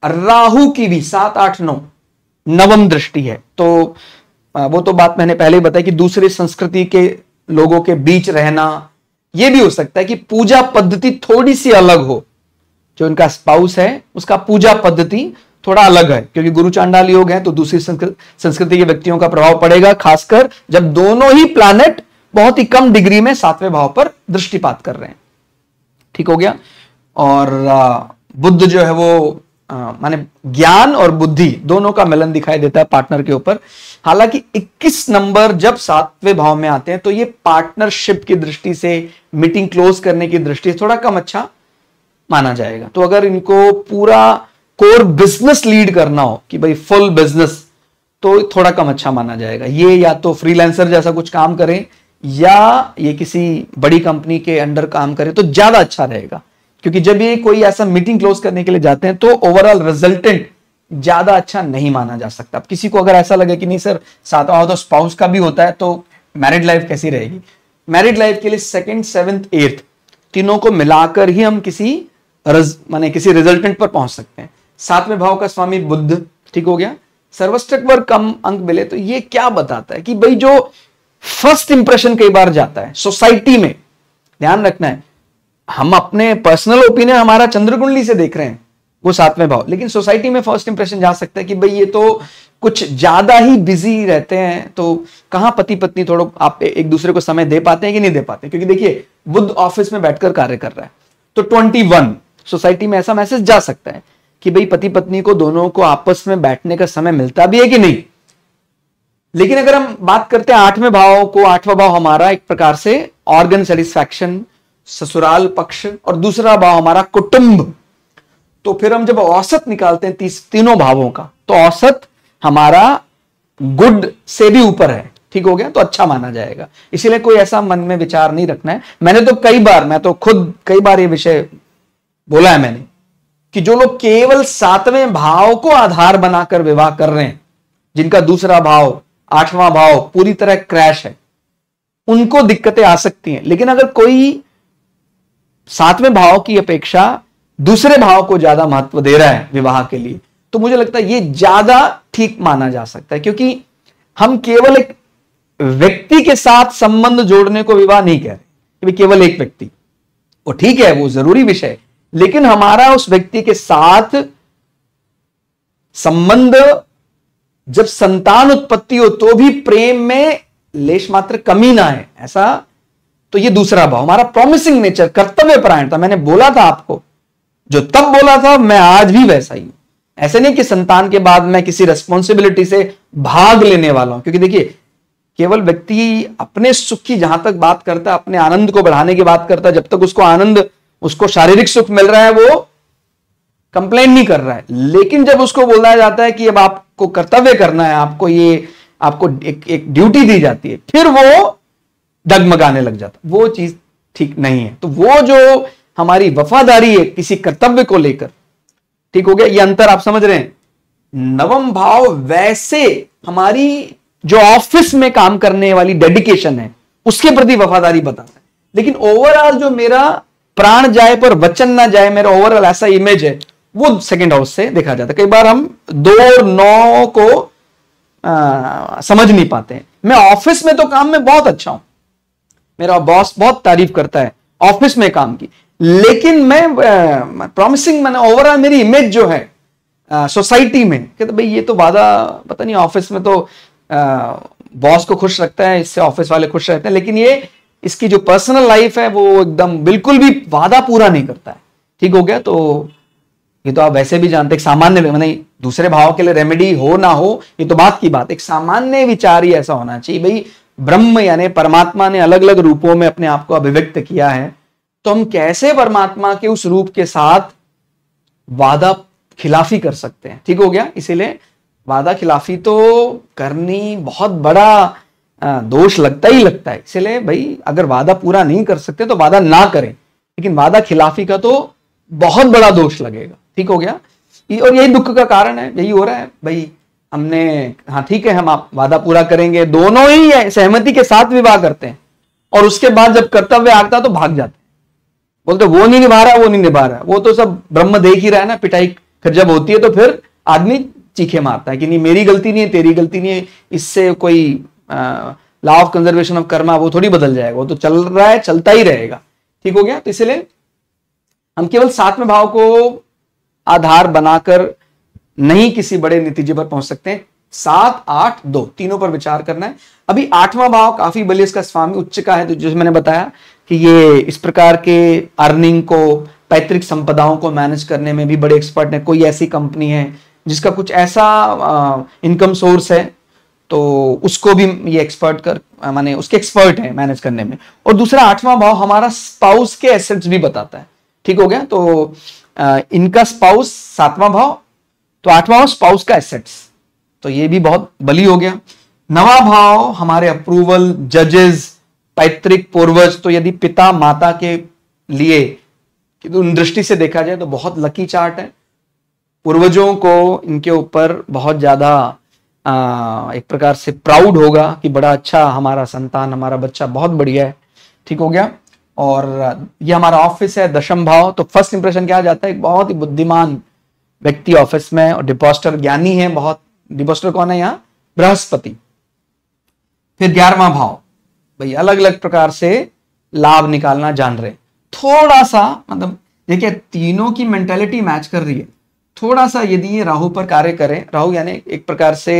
राहु की भी सात आठ नौ नवम दृष्टि है तो वो तो बात मैंने पहले ही बताई कि दूसरे संस्कृति के लोगों के बीच रहना यह भी हो सकता है कि पूजा पद्धति थोड़ी सी अलग हो जो इनका स्पाउस है उसका पूजा पद्धति थोड़ा अलग है क्योंकि गुरु चांडाल योग है तो दूसरी संस्कृति के व्यक्तियों का प्रभाव पड़ेगा खासकर जब दोनों ही प्लानिट बहुत ही कम डिग्री में सातवें भाव पर दृष्टिपात कर रहे हैं ठीक हो गया और बुद्ध जो है वो माने ज्ञान और बुद्धि दोनों का मिलन दिखाई देता है पार्टनर के ऊपर हालांकि 21 नंबर जब सातवें भाव में आते हैं तो ये पार्टनरशिप की दृष्टि से मीटिंग क्लोज करने की दृष्टि से थोड़ा कम अच्छा माना जाएगा तो अगर इनको पूरा कोर बिजनेस लीड करना हो कि भाई फुल बिजनेस तो थोड़ा कम अच्छा माना जाएगा ये या तो फ्रीलांसर जैसा कुछ काम करें या ये किसी बड़ी कंपनी के अंडर काम करें तो ज्यादा अच्छा रहेगा क्योंकि जब ये कोई ऐसा मीटिंग क्लोज करने के लिए जाते हैं तो ओवरऑल रिजल्टेंट ज्यादा अच्छा नहीं माना जा सकता किसी को अगर ऐसा लगे कि नहीं सर सातवां तो स्पाउस का भी होता है तो मैरिड लाइफ कैसी रहेगी मैरिड लाइफ के लिए सेकेंड सेवेंथ एट्थ तीनों को मिलाकर ही हम किसी माने किसी रिजल्टेंट पर पहुंच सकते हैं सातवें भाव का स्वामी बुद्ध ठीक हो गया सर्वस्टक पर कम अंक मिले तो ये क्या बताता है कि भाई जो फर्स्ट इंप्रेशन कई बार जाता है सोसाइटी में ध्यान रखना है हम अपने पर्सनल ओपिनियन हमारा चंद्रकुंडली से देख रहे हैं वो सातवें भाव लेकिन सोसाइटी में फर्स्ट इंप्रेशन जा सकता है कि भाई ये तो कुछ ज्यादा ही बिजी रहते हैं तो कहां पति पत्नी थोड़ा आप एक दूसरे को समय दे पाते हैं कि नहीं दे पाते क्योंकि देखिए बुद्ध ऑफिस में बैठकर कार्य कर रहा है तो ट्वेंटी वन सोसाइटी में ऐसा मैसेज जा सकता है कि भाई पति पत्नी को दोनों को आपस में बैठने का समय मिलता भी है कि नहीं लेकिन अगर हम बात करते हैं आठवें भाव को आठवां भाव हमारा एक प्रकार से ऑर्गन सेटिस्फैक्शन ससुराल पक्ष और दूसरा भाव हमारा कुटुंब तो फिर हम जब औसत निकालते हैं तीस तीनों भावों का तो औसत हमारा गुड से भी ऊपर है ठीक हो गया तो अच्छा माना जाएगा इसीलिए कोई ऐसा मन में विचार नहीं रखना है मैंने तो कई बार मैं तो खुद कई बार ये विषय बोला है मैंने कि जो लोग केवल सातवें भाव को आधार बनाकर विवाह कर रहे हैं जिनका दूसरा भाव आठवां भाव पूरी तरह क्रैश है उनको दिक्कतें आ सकती हैं लेकिन अगर कोई सातवें भाव की अपेक्षा दूसरे भाव को ज्यादा महत्व दे रहा है विवाह के लिए तो मुझे लगता है ये ज्यादा ठीक माना जा सकता है क्योंकि हम केवल एक व्यक्ति के साथ संबंध जोड़ने को विवाह नहीं कह रहे केवल एक व्यक्ति वो ठीक है वो जरूरी विषय है लेकिन हमारा उस व्यक्ति के साथ संबंध जब संतान उत्पत्ति हो तो भी प्रेम में लेश मात्र कमी ना है ऐसा तो ये दूसरा भाव हमारा प्रॉमिसिंग नेचर कर्तव्य था मैंने बोला था आपको जो तब बोला था मैं आज भी वैसा ही हूं ऐसे नहीं कि संतान के बाद मैं किसी रेस्पॉन्सिबिलिटी से भाग लेने वाला हूं क्योंकि देखिए केवल व्यक्ति अपने सुख की जहां तक बात करता है अपने आनंद को बढ़ाने की बात करता है जब तक उसको आनंद उसको शारीरिक सुख मिल रहा है वो कंप्लेन नहीं कर रहा है लेकिन जब उसको बोला जाता है कि अब आपको कर्तव्य करना है आपको ये आपको एक एक ड्यूटी दी जाती है फिर वो डगमगाने लग जाता वो चीज ठीक नहीं है तो वो जो हमारी वफादारी है किसी कर्तव्य को लेकर ठीक हो गया ये अंतर आप समझ रहे हैं नवम भाव वैसे हमारी जो ऑफिस में काम करने वाली डेडिकेशन है उसके प्रति वफादारी बताता है लेकिन ओवरऑल जो मेरा प्राण जाए पर वचन ना जाए मेरा ओवरऑल ऐसा इमेज है वो सेकेंड हाउस से देखा जाता है कई बार हम दो और नौ को आ, समझ नहीं पाते हैं मैं ऑफिस में तो काम में बहुत अच्छा हूं मेरा बॉस बहुत तारीफ करता है ऑफिस में काम की लेकिन मैं प्रॉमिसिंग मैंने ओवरऑल मेरी इमेज जो है सोसाइटी में कहते तो भाई ये तो वादा पता नहीं ऑफिस में तो बॉस को खुश रखता है इससे ऑफिस वाले खुश रहते हैं लेकिन ये इसकी जो पर्सनल लाइफ है वो एकदम बिल्कुल भी वादा पूरा नहीं करता है ठीक हो गया तो ये तो आप वैसे भी जानते हैं सामान्य मैंने मतलब दूसरे भाव के लिए रेमेडी हो ना हो ये तो बात की बात एक सामान्य विचार ही ऐसा होना चाहिए भाई ब्रह्म यानी परमात्मा ने अलग अलग रूपों में अपने आप को अभिव्यक्त किया है तो हम कैसे परमात्मा के उस रूप के साथ वादा खिलाफी कर सकते हैं ठीक हो गया इसीलिए वादा खिलाफी तो करनी बहुत बड़ा हाँ, दोष लगता ही लगता है इसलिए भाई अगर वादा पूरा नहीं कर सकते तो वादा ना करें लेकिन वादा खिलाफी का तो बहुत बड़ा दोष लगेगा ठीक हो गया और यही दुख का कारण है यही हो रहा है भाई हमने हाँ ठीक है हम आप वादा पूरा करेंगे दोनों ही सहमति के साथ विवाह करते हैं और उसके बाद जब कर्तव्य आता तो भाग जाते बोलते वो नहीं निभा रहा वो नहीं निभा रहा वो तो सब ब्रह्म देख ही रहा है ना पिटाई जब होती है तो फिर आदमी चीखे मारता है कि नहीं मेरी गलती नहीं है तेरी गलती नहीं है इससे कोई law of conservation of karma वो थोड़ी बदल जाएगा वो तो चल रहा है चलता ही रहेगा ठीक हो गया तो इसलिए हम केवल सातवें भाव को आधार बनाकर नहीं किसी बड़े नतीजे पर पहुंच सकते हैं सात आठ दो तीनों पर विचार करना है अभी आठवां भाव काफी बलि इसका स्वामी उच्च का है तो जैसे मैंने बताया कि ये इस प्रकार के अर्निंग को पैतृक संपदाओं को मैनेज करने में भी बड़े एक्सपर्ट है कोई ऐसी कंपनी है जिसका कुछ ऐसा इनकम सोर्स है तो उसको भी ये एक्सपर्ट कर माने उसके एक्सपर्ट है मैनेज करने में और दूसरा आठवां भाव हमारा स्पाउस के एसेट्स भी बताता है ठीक हो गया तो आ, इनका स्पाउस सातवां भाव तो आठवां भाव स्पाउस का एसेट्स तो ये भी बहुत बली हो गया नवा भाव हमारे अप्रूवल जजेस पैतृक पूर्वज तो यदि पिता माता के लिए कि तो उन दृष्टि से देखा जाए तो बहुत लकी चार्ट है पूर्वजों को इनके ऊपर बहुत ज्यादा आ, एक प्रकार से प्राउड होगा कि बड़ा अच्छा हमारा संतान हमारा बच्चा बहुत बढ़िया है ठीक हो गया और ये हमारा ऑफिस है दशम भाव तो फर्स्ट इंप्रेशन क्या आ जाता है एक बहुत ही बुद्धिमान व्यक्ति ऑफिस में और डिपोस्टर ज्ञानी है बहुत डिपोस्टर कौन है यहाँ बृहस्पति फिर ग्यारहवा भाव भाई अलग अलग प्रकार से लाभ निकालना जान रहे थोड़ा सा मतलब देखिए तीनों की मेंटेलिटी मैच कर रही है थोड़ा सा यदि ये राहु पर कार्य करें राहु यानी एक प्रकार से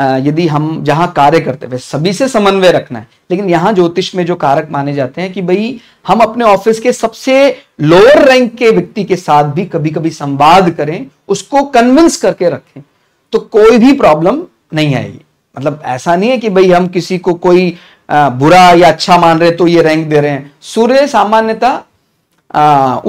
यदि हम जहाँ कार्य करते हैं सभी से समन्वय रखना है लेकिन यहां ज्योतिष में जो कारक माने जाते हैं कि भाई हम अपने ऑफिस के सबसे लोअर रैंक के व्यक्ति के साथ भी कभी कभी संवाद करें उसको कन्विंस करके रखें तो कोई भी प्रॉब्लम नहीं आएगी मतलब ऐसा नहीं है कि भाई हम किसी को कोई बुरा या अच्छा मान रहे तो ये रैंक दे रहे हैं सूर्य सामान्यता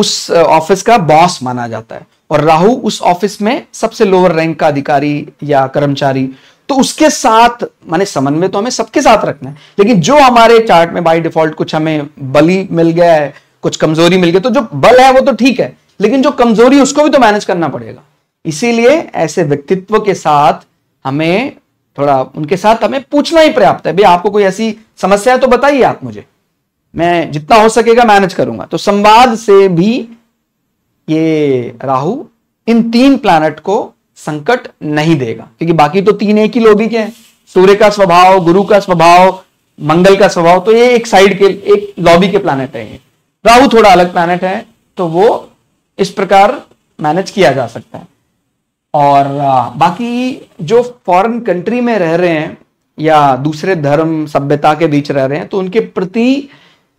उस ऑफिस का बॉस माना जाता है और राहु उस ऑफिस में सबसे लोअर रैंक का अधिकारी या कर्मचारी तो उसके साथ माने समन्वय तो हमें सबके साथ रखना है लेकिन जो हमारे चार्ट में बाय डिफॉल्ट कुछ हमें बली मिल गया है कुछ कमजोरी मिल गई तो जो बल है वो तो ठीक है लेकिन जो कमजोरी उसको भी तो मैनेज करना पड़ेगा इसीलिए ऐसे व्यक्तित्व के साथ हमें थोड़ा उनके साथ हमें पूछना ही पर्याप्त है भाई आपको कोई ऐसी समस्या है तो बताइए आप मुझे मैं जितना हो सकेगा मैनेज करूंगा तो संवाद से भी ये राहु इन तीन प्लैनेट को संकट नहीं देगा क्योंकि बाकी तो तीन एक ही के हैं सूर्य का स्वभाव गुरु का स्वभाव मंगल का स्वभाव तो ये एक साइड के एक लॉबी के प्लानट है राहु थोड़ा अलग प्लानट है तो वो इस प्रकार मैनेज किया जा सकता है और बाकी जो फॉरेन कंट्री में रह रहे हैं या दूसरे धर्म सभ्यता के बीच रह रहे हैं तो उनके प्रति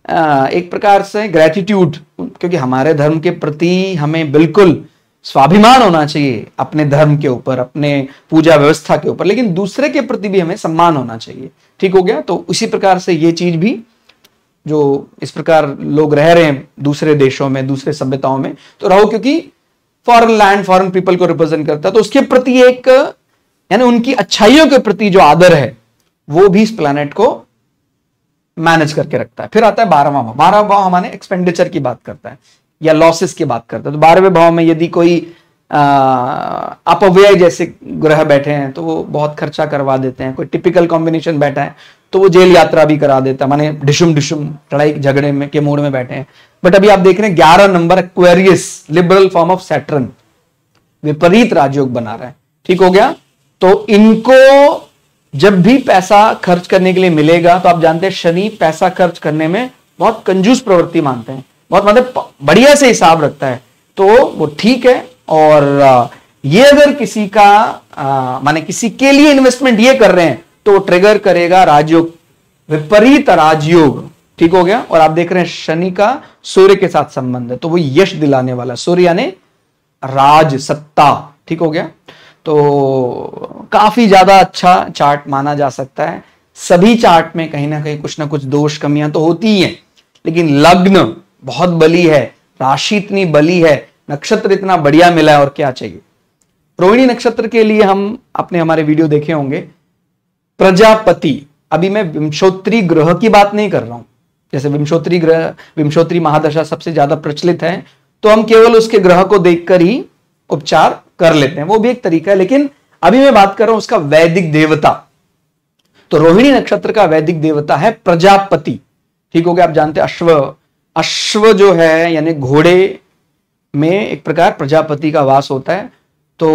एक प्रकार से ग्रेटिट्यूड क्योंकि हमारे धर्म के प्रति हमें बिल्कुल स्वाभिमान होना चाहिए अपने धर्म के ऊपर अपने पूजा व्यवस्था के ऊपर लेकिन दूसरे के प्रति भी हमें सम्मान होना चाहिए ठीक हो गया तो उसी प्रकार से ये चीज भी जो इस प्रकार लोग रह रहे हैं दूसरे देशों में दूसरे सभ्यताओं में तो रहो क्योंकि फॉरेन लैंड फॉरेन पीपल को रिप्रेजेंट करता है तो उसके प्रति एक यानी उनकी अच्छाइयों के प्रति जो आदर है वो भी इस प्लानट को मैनेज करके रखता है फिर आता है बारहवा भाव बारहवा भाव हमारे एक्सपेंडिचर की बात करता है या लॉसेस की बात करता है तो बारहवें भाव में यदि कोई अपव्यय जैसे ग्रह बैठे हैं तो वो बहुत खर्चा करवा देते हैं कोई टिपिकल कॉम्बिनेशन बैठा है तो वो जेल यात्रा भी करा देता है माने डिशुम डिशुम लड़ाई झगड़े में के मोड में बैठे हैं बट अभी आप देख रहे हैं ग्यारह नंबर Aquarius liberal form of Saturn विपरीत राजयोग बना रहा है ठीक हो गया तो इनको जब भी पैसा खर्च करने के लिए मिलेगा तो आप जानते हैं शनि पैसा खर्च करने में बहुत कंजूस प्रवृत्ति मानते हैं बहुत मतलब बढ़िया से हिसाब रखता है तो वो ठीक है और ये अगर किसी का माने किसी के लिए इन्वेस्टमेंट ये कर रहे हैं तो वो ट्रिगर करेगा राजयोग विपरीत राजयोग ठीक हो गया और आप देख रहे हैं शनि का सूर्य के साथ संबंध है तो वो यश दिलाने वाला सूर्य यानी राज सत्ता ठीक हो गया तो काफ़ी ज़्यादा अच्छा चार्ट माना जा सकता है सभी चार्ट में कहीं ना कहीं कुछ ना कुछ दोष कमियां तो होती ही हैं लेकिन लग्न बहुत बली है राशि इतनी बली है नक्षत्र इतना बढ़िया मिला है और क्या चाहिए रोहिणी नक्षत्र के लिए हम अपने हमारे वीडियो देखे होंगे प्रजापति अभी मैं विमशोत्री ग्रह की बात नहीं कर रहा हूं जैसे विमशोत्री ग्रह विमशोत्री महादशा सबसे ज्यादा प्रचलित है तो हम केवल उसके ग्रह को देखकर ही उपचार कर लेते हैं वो भी एक तरीका है लेकिन अभी मैं बात कर रहा हूं उसका वैदिक देवता तो रोहिणी नक्षत्र का वैदिक देवता है प्रजापति ठीक हो गया आप जानते हैं अश्व अश्व जो है यानी घोड़े में एक प्रकार प्रजापति का वास होता है तो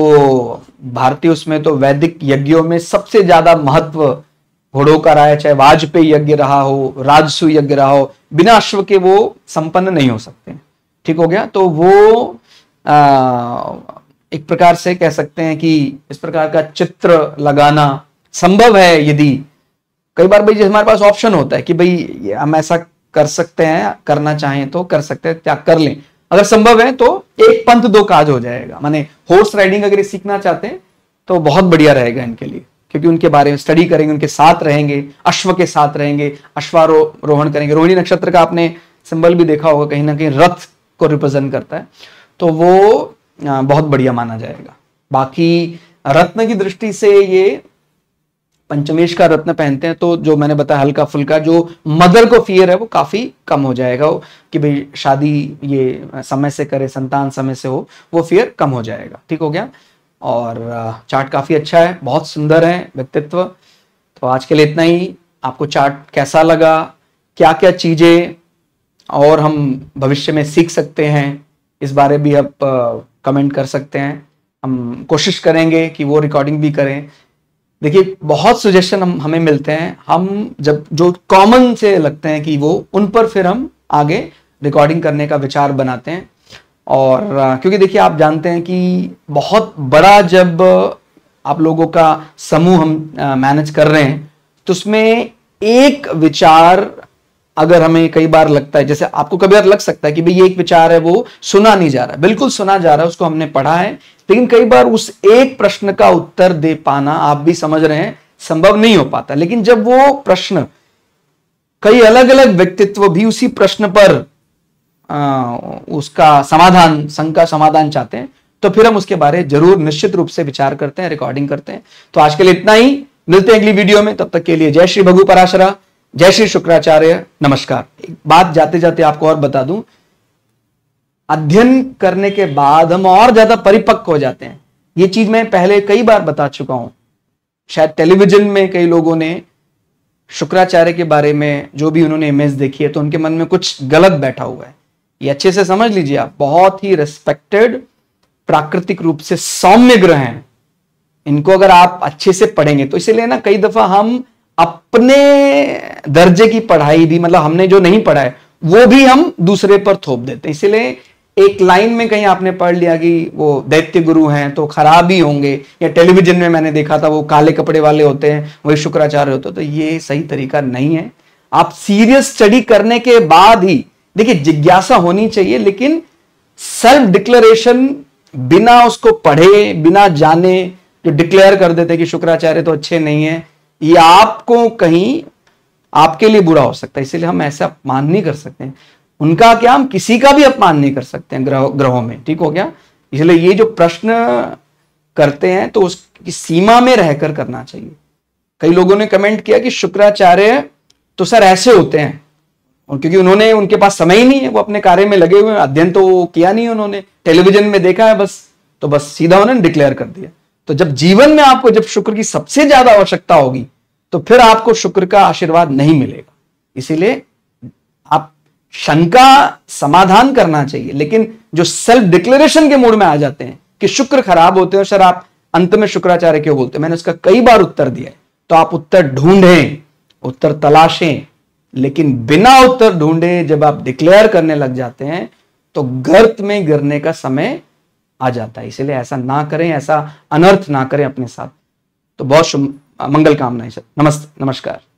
भारतीय उसमें तो वैदिक यज्ञों में सबसे ज्यादा महत्व घोड़ों का रहा है चाहे वाजपेयी यज्ञ रहा हो राजसु यज्ञ रहा हो बिना अश्व के वो संपन्न नहीं हो सकते ठीक हो गया तो वो आ, एक प्रकार से कह सकते हैं कि इस प्रकार का चित्र लगाना संभव है यदि कई बार भाई हमारे पास ऑप्शन होता है कि भाई हम ऐसा कर सकते हैं करना चाहें तो कर सकते हैं त्याग कर लें अगर संभव है तो एक पंथ दो काज हो जाएगा माने हॉर्स राइडिंग अगर ये सीखना चाहते हैं तो बहुत बढ़िया रहेगा इनके लिए क्योंकि उनके बारे में स्टडी करेंगे उनके साथ रहेंगे अश्व के साथ रहेंगे अश्वारोहण करेंगे रोहिणी नक्षत्र का आपने सिंबल भी देखा होगा कहीं ना कहीं रथ को रिप्रेजेंट करता है तो वो बहुत बढ़िया माना जाएगा बाकी रत्न की दृष्टि से ये पंचमेश का रत्न पहनते हैं तो जो मैंने बताया हल्का फुल्का जो मदर को फियर है वो काफ़ी कम हो जाएगा कि भाई शादी ये समय से करे संतान समय से हो वो फियर कम हो जाएगा ठीक हो गया और चार्ट काफ़ी अच्छा है बहुत सुंदर है व्यक्तित्व तो आज के लिए इतना ही आपको चार्ट कैसा लगा क्या क्या चीज़ें और हम भविष्य में सीख सकते हैं इस बारे भी आप कमेंट कर सकते हैं हम कोशिश करेंगे कि वो रिकॉर्डिंग भी करें देखिए बहुत सुजेशन हम हमें मिलते हैं हम जब जो कॉमन से लगते हैं कि वो उन पर फिर हम आगे रिकॉर्डिंग करने का विचार बनाते हैं और क्योंकि देखिए आप जानते हैं कि बहुत बड़ा जब आप लोगों का समूह हम मैनेज कर रहे हैं तो उसमें एक विचार अगर हमें कई बार लगता है जैसे आपको कभी बार लग सकता है कि भाई ये एक विचार है वो सुना नहीं जा रहा है बिल्कुल सुना जा रहा है उसको हमने पढ़ा है लेकिन कई बार उस एक प्रश्न का उत्तर दे पाना आप भी समझ रहे हैं संभव नहीं हो पाता लेकिन जब वो प्रश्न कई अलग अलग व्यक्तित्व भी उसी प्रश्न पर आ, उसका समाधान संघ का समाधान चाहते हैं तो फिर हम उसके बारे जरूर निश्चित रूप से विचार करते हैं रिकॉर्डिंग करते हैं तो आज के लिए इतना ही मिलते हैं अगली वीडियो में तब तक के लिए जय श्री भगु पराशरा जय श्री शुक्राचार्य नमस्कार एक बात जाते जाते आपको और बता दूं अध्ययन करने के बाद हम और ज्यादा परिपक्व हो जाते हैं ये चीज मैं पहले कई बार बता चुका हूं शायद टेलीविजन में कई लोगों ने शुक्राचार्य के बारे में जो भी उन्होंने इमेज देखी है तो उनके मन में कुछ गलत बैठा हुआ है ये अच्छे से समझ लीजिए आप बहुत ही रेस्पेक्टेड प्राकृतिक रूप से सौम्य ग्रह हैं इनको अगर आप अच्छे से पढ़ेंगे तो इसीलिए ना कई दफा हम अपने दर्जे की पढ़ाई भी मतलब हमने जो नहीं पढ़ा है वो भी हम दूसरे पर थोप देते हैं इसलिए एक लाइन में कहीं आपने पढ़ लिया कि वो दैत्य गुरु हैं तो खराब ही होंगे या टेलीविजन में मैंने देखा था वो काले कपड़े वाले होते हैं वही शुक्राचार्य होते हैं तो ये सही तरीका नहीं है आप सीरियस स्टडी करने के बाद ही देखिए जिज्ञासा होनी चाहिए लेकिन सेल्फ डिक्लेरेशन बिना उसको पढ़े बिना जाने जो डिक्लेयर कर देते कि शुक्राचार्य तो अच्छे नहीं है ये आपको कहीं आपके लिए बुरा हो सकता है इसीलिए हम ऐसे अपमान नहीं कर सकते उनका क्या हम किसी का भी अपमान नहीं कर सकते हैं ग्रह ग्रहों में ठीक हो गया इसलिए ये जो प्रश्न करते हैं तो उसकी सीमा में रहकर करना चाहिए कई लोगों ने कमेंट किया कि शुक्राचार्य तो सर ऐसे होते हैं और क्योंकि उन्होंने उनके पास समय ही नहीं है वो अपने कार्य में लगे हुए हैं अध्ययन तो किया नहीं उन्होंने टेलीविजन में देखा है बस तो बस सीधा उन्होंने डिक्लेयर कर दिया तो जब जीवन में आपको जब शुक्र की सबसे ज्यादा आवश्यकता होगी तो फिर आपको शुक्र का आशीर्वाद नहीं मिलेगा इसीलिए आप शंका समाधान करना चाहिए लेकिन जो सेल्फ डिक्लेरेशन के मूड में आ जाते हैं कि शुक्र खराब होते हैं सर आप अंत में शुक्राचार्य क्यों बोलते हैं मैंने उसका कई बार उत्तर दिया है तो आप उत्तर ढूंढें उत्तर तलाशें लेकिन बिना उत्तर ढूंढे जब आप डिक्लेयर करने लग जाते हैं तो गर्त में गिरने का समय आ जाता है इसलिए ऐसा ना करें ऐसा अनर्थ ना करें अपने साथ तो बहुत मंगल कामनाएं नमस्ते नमस्कार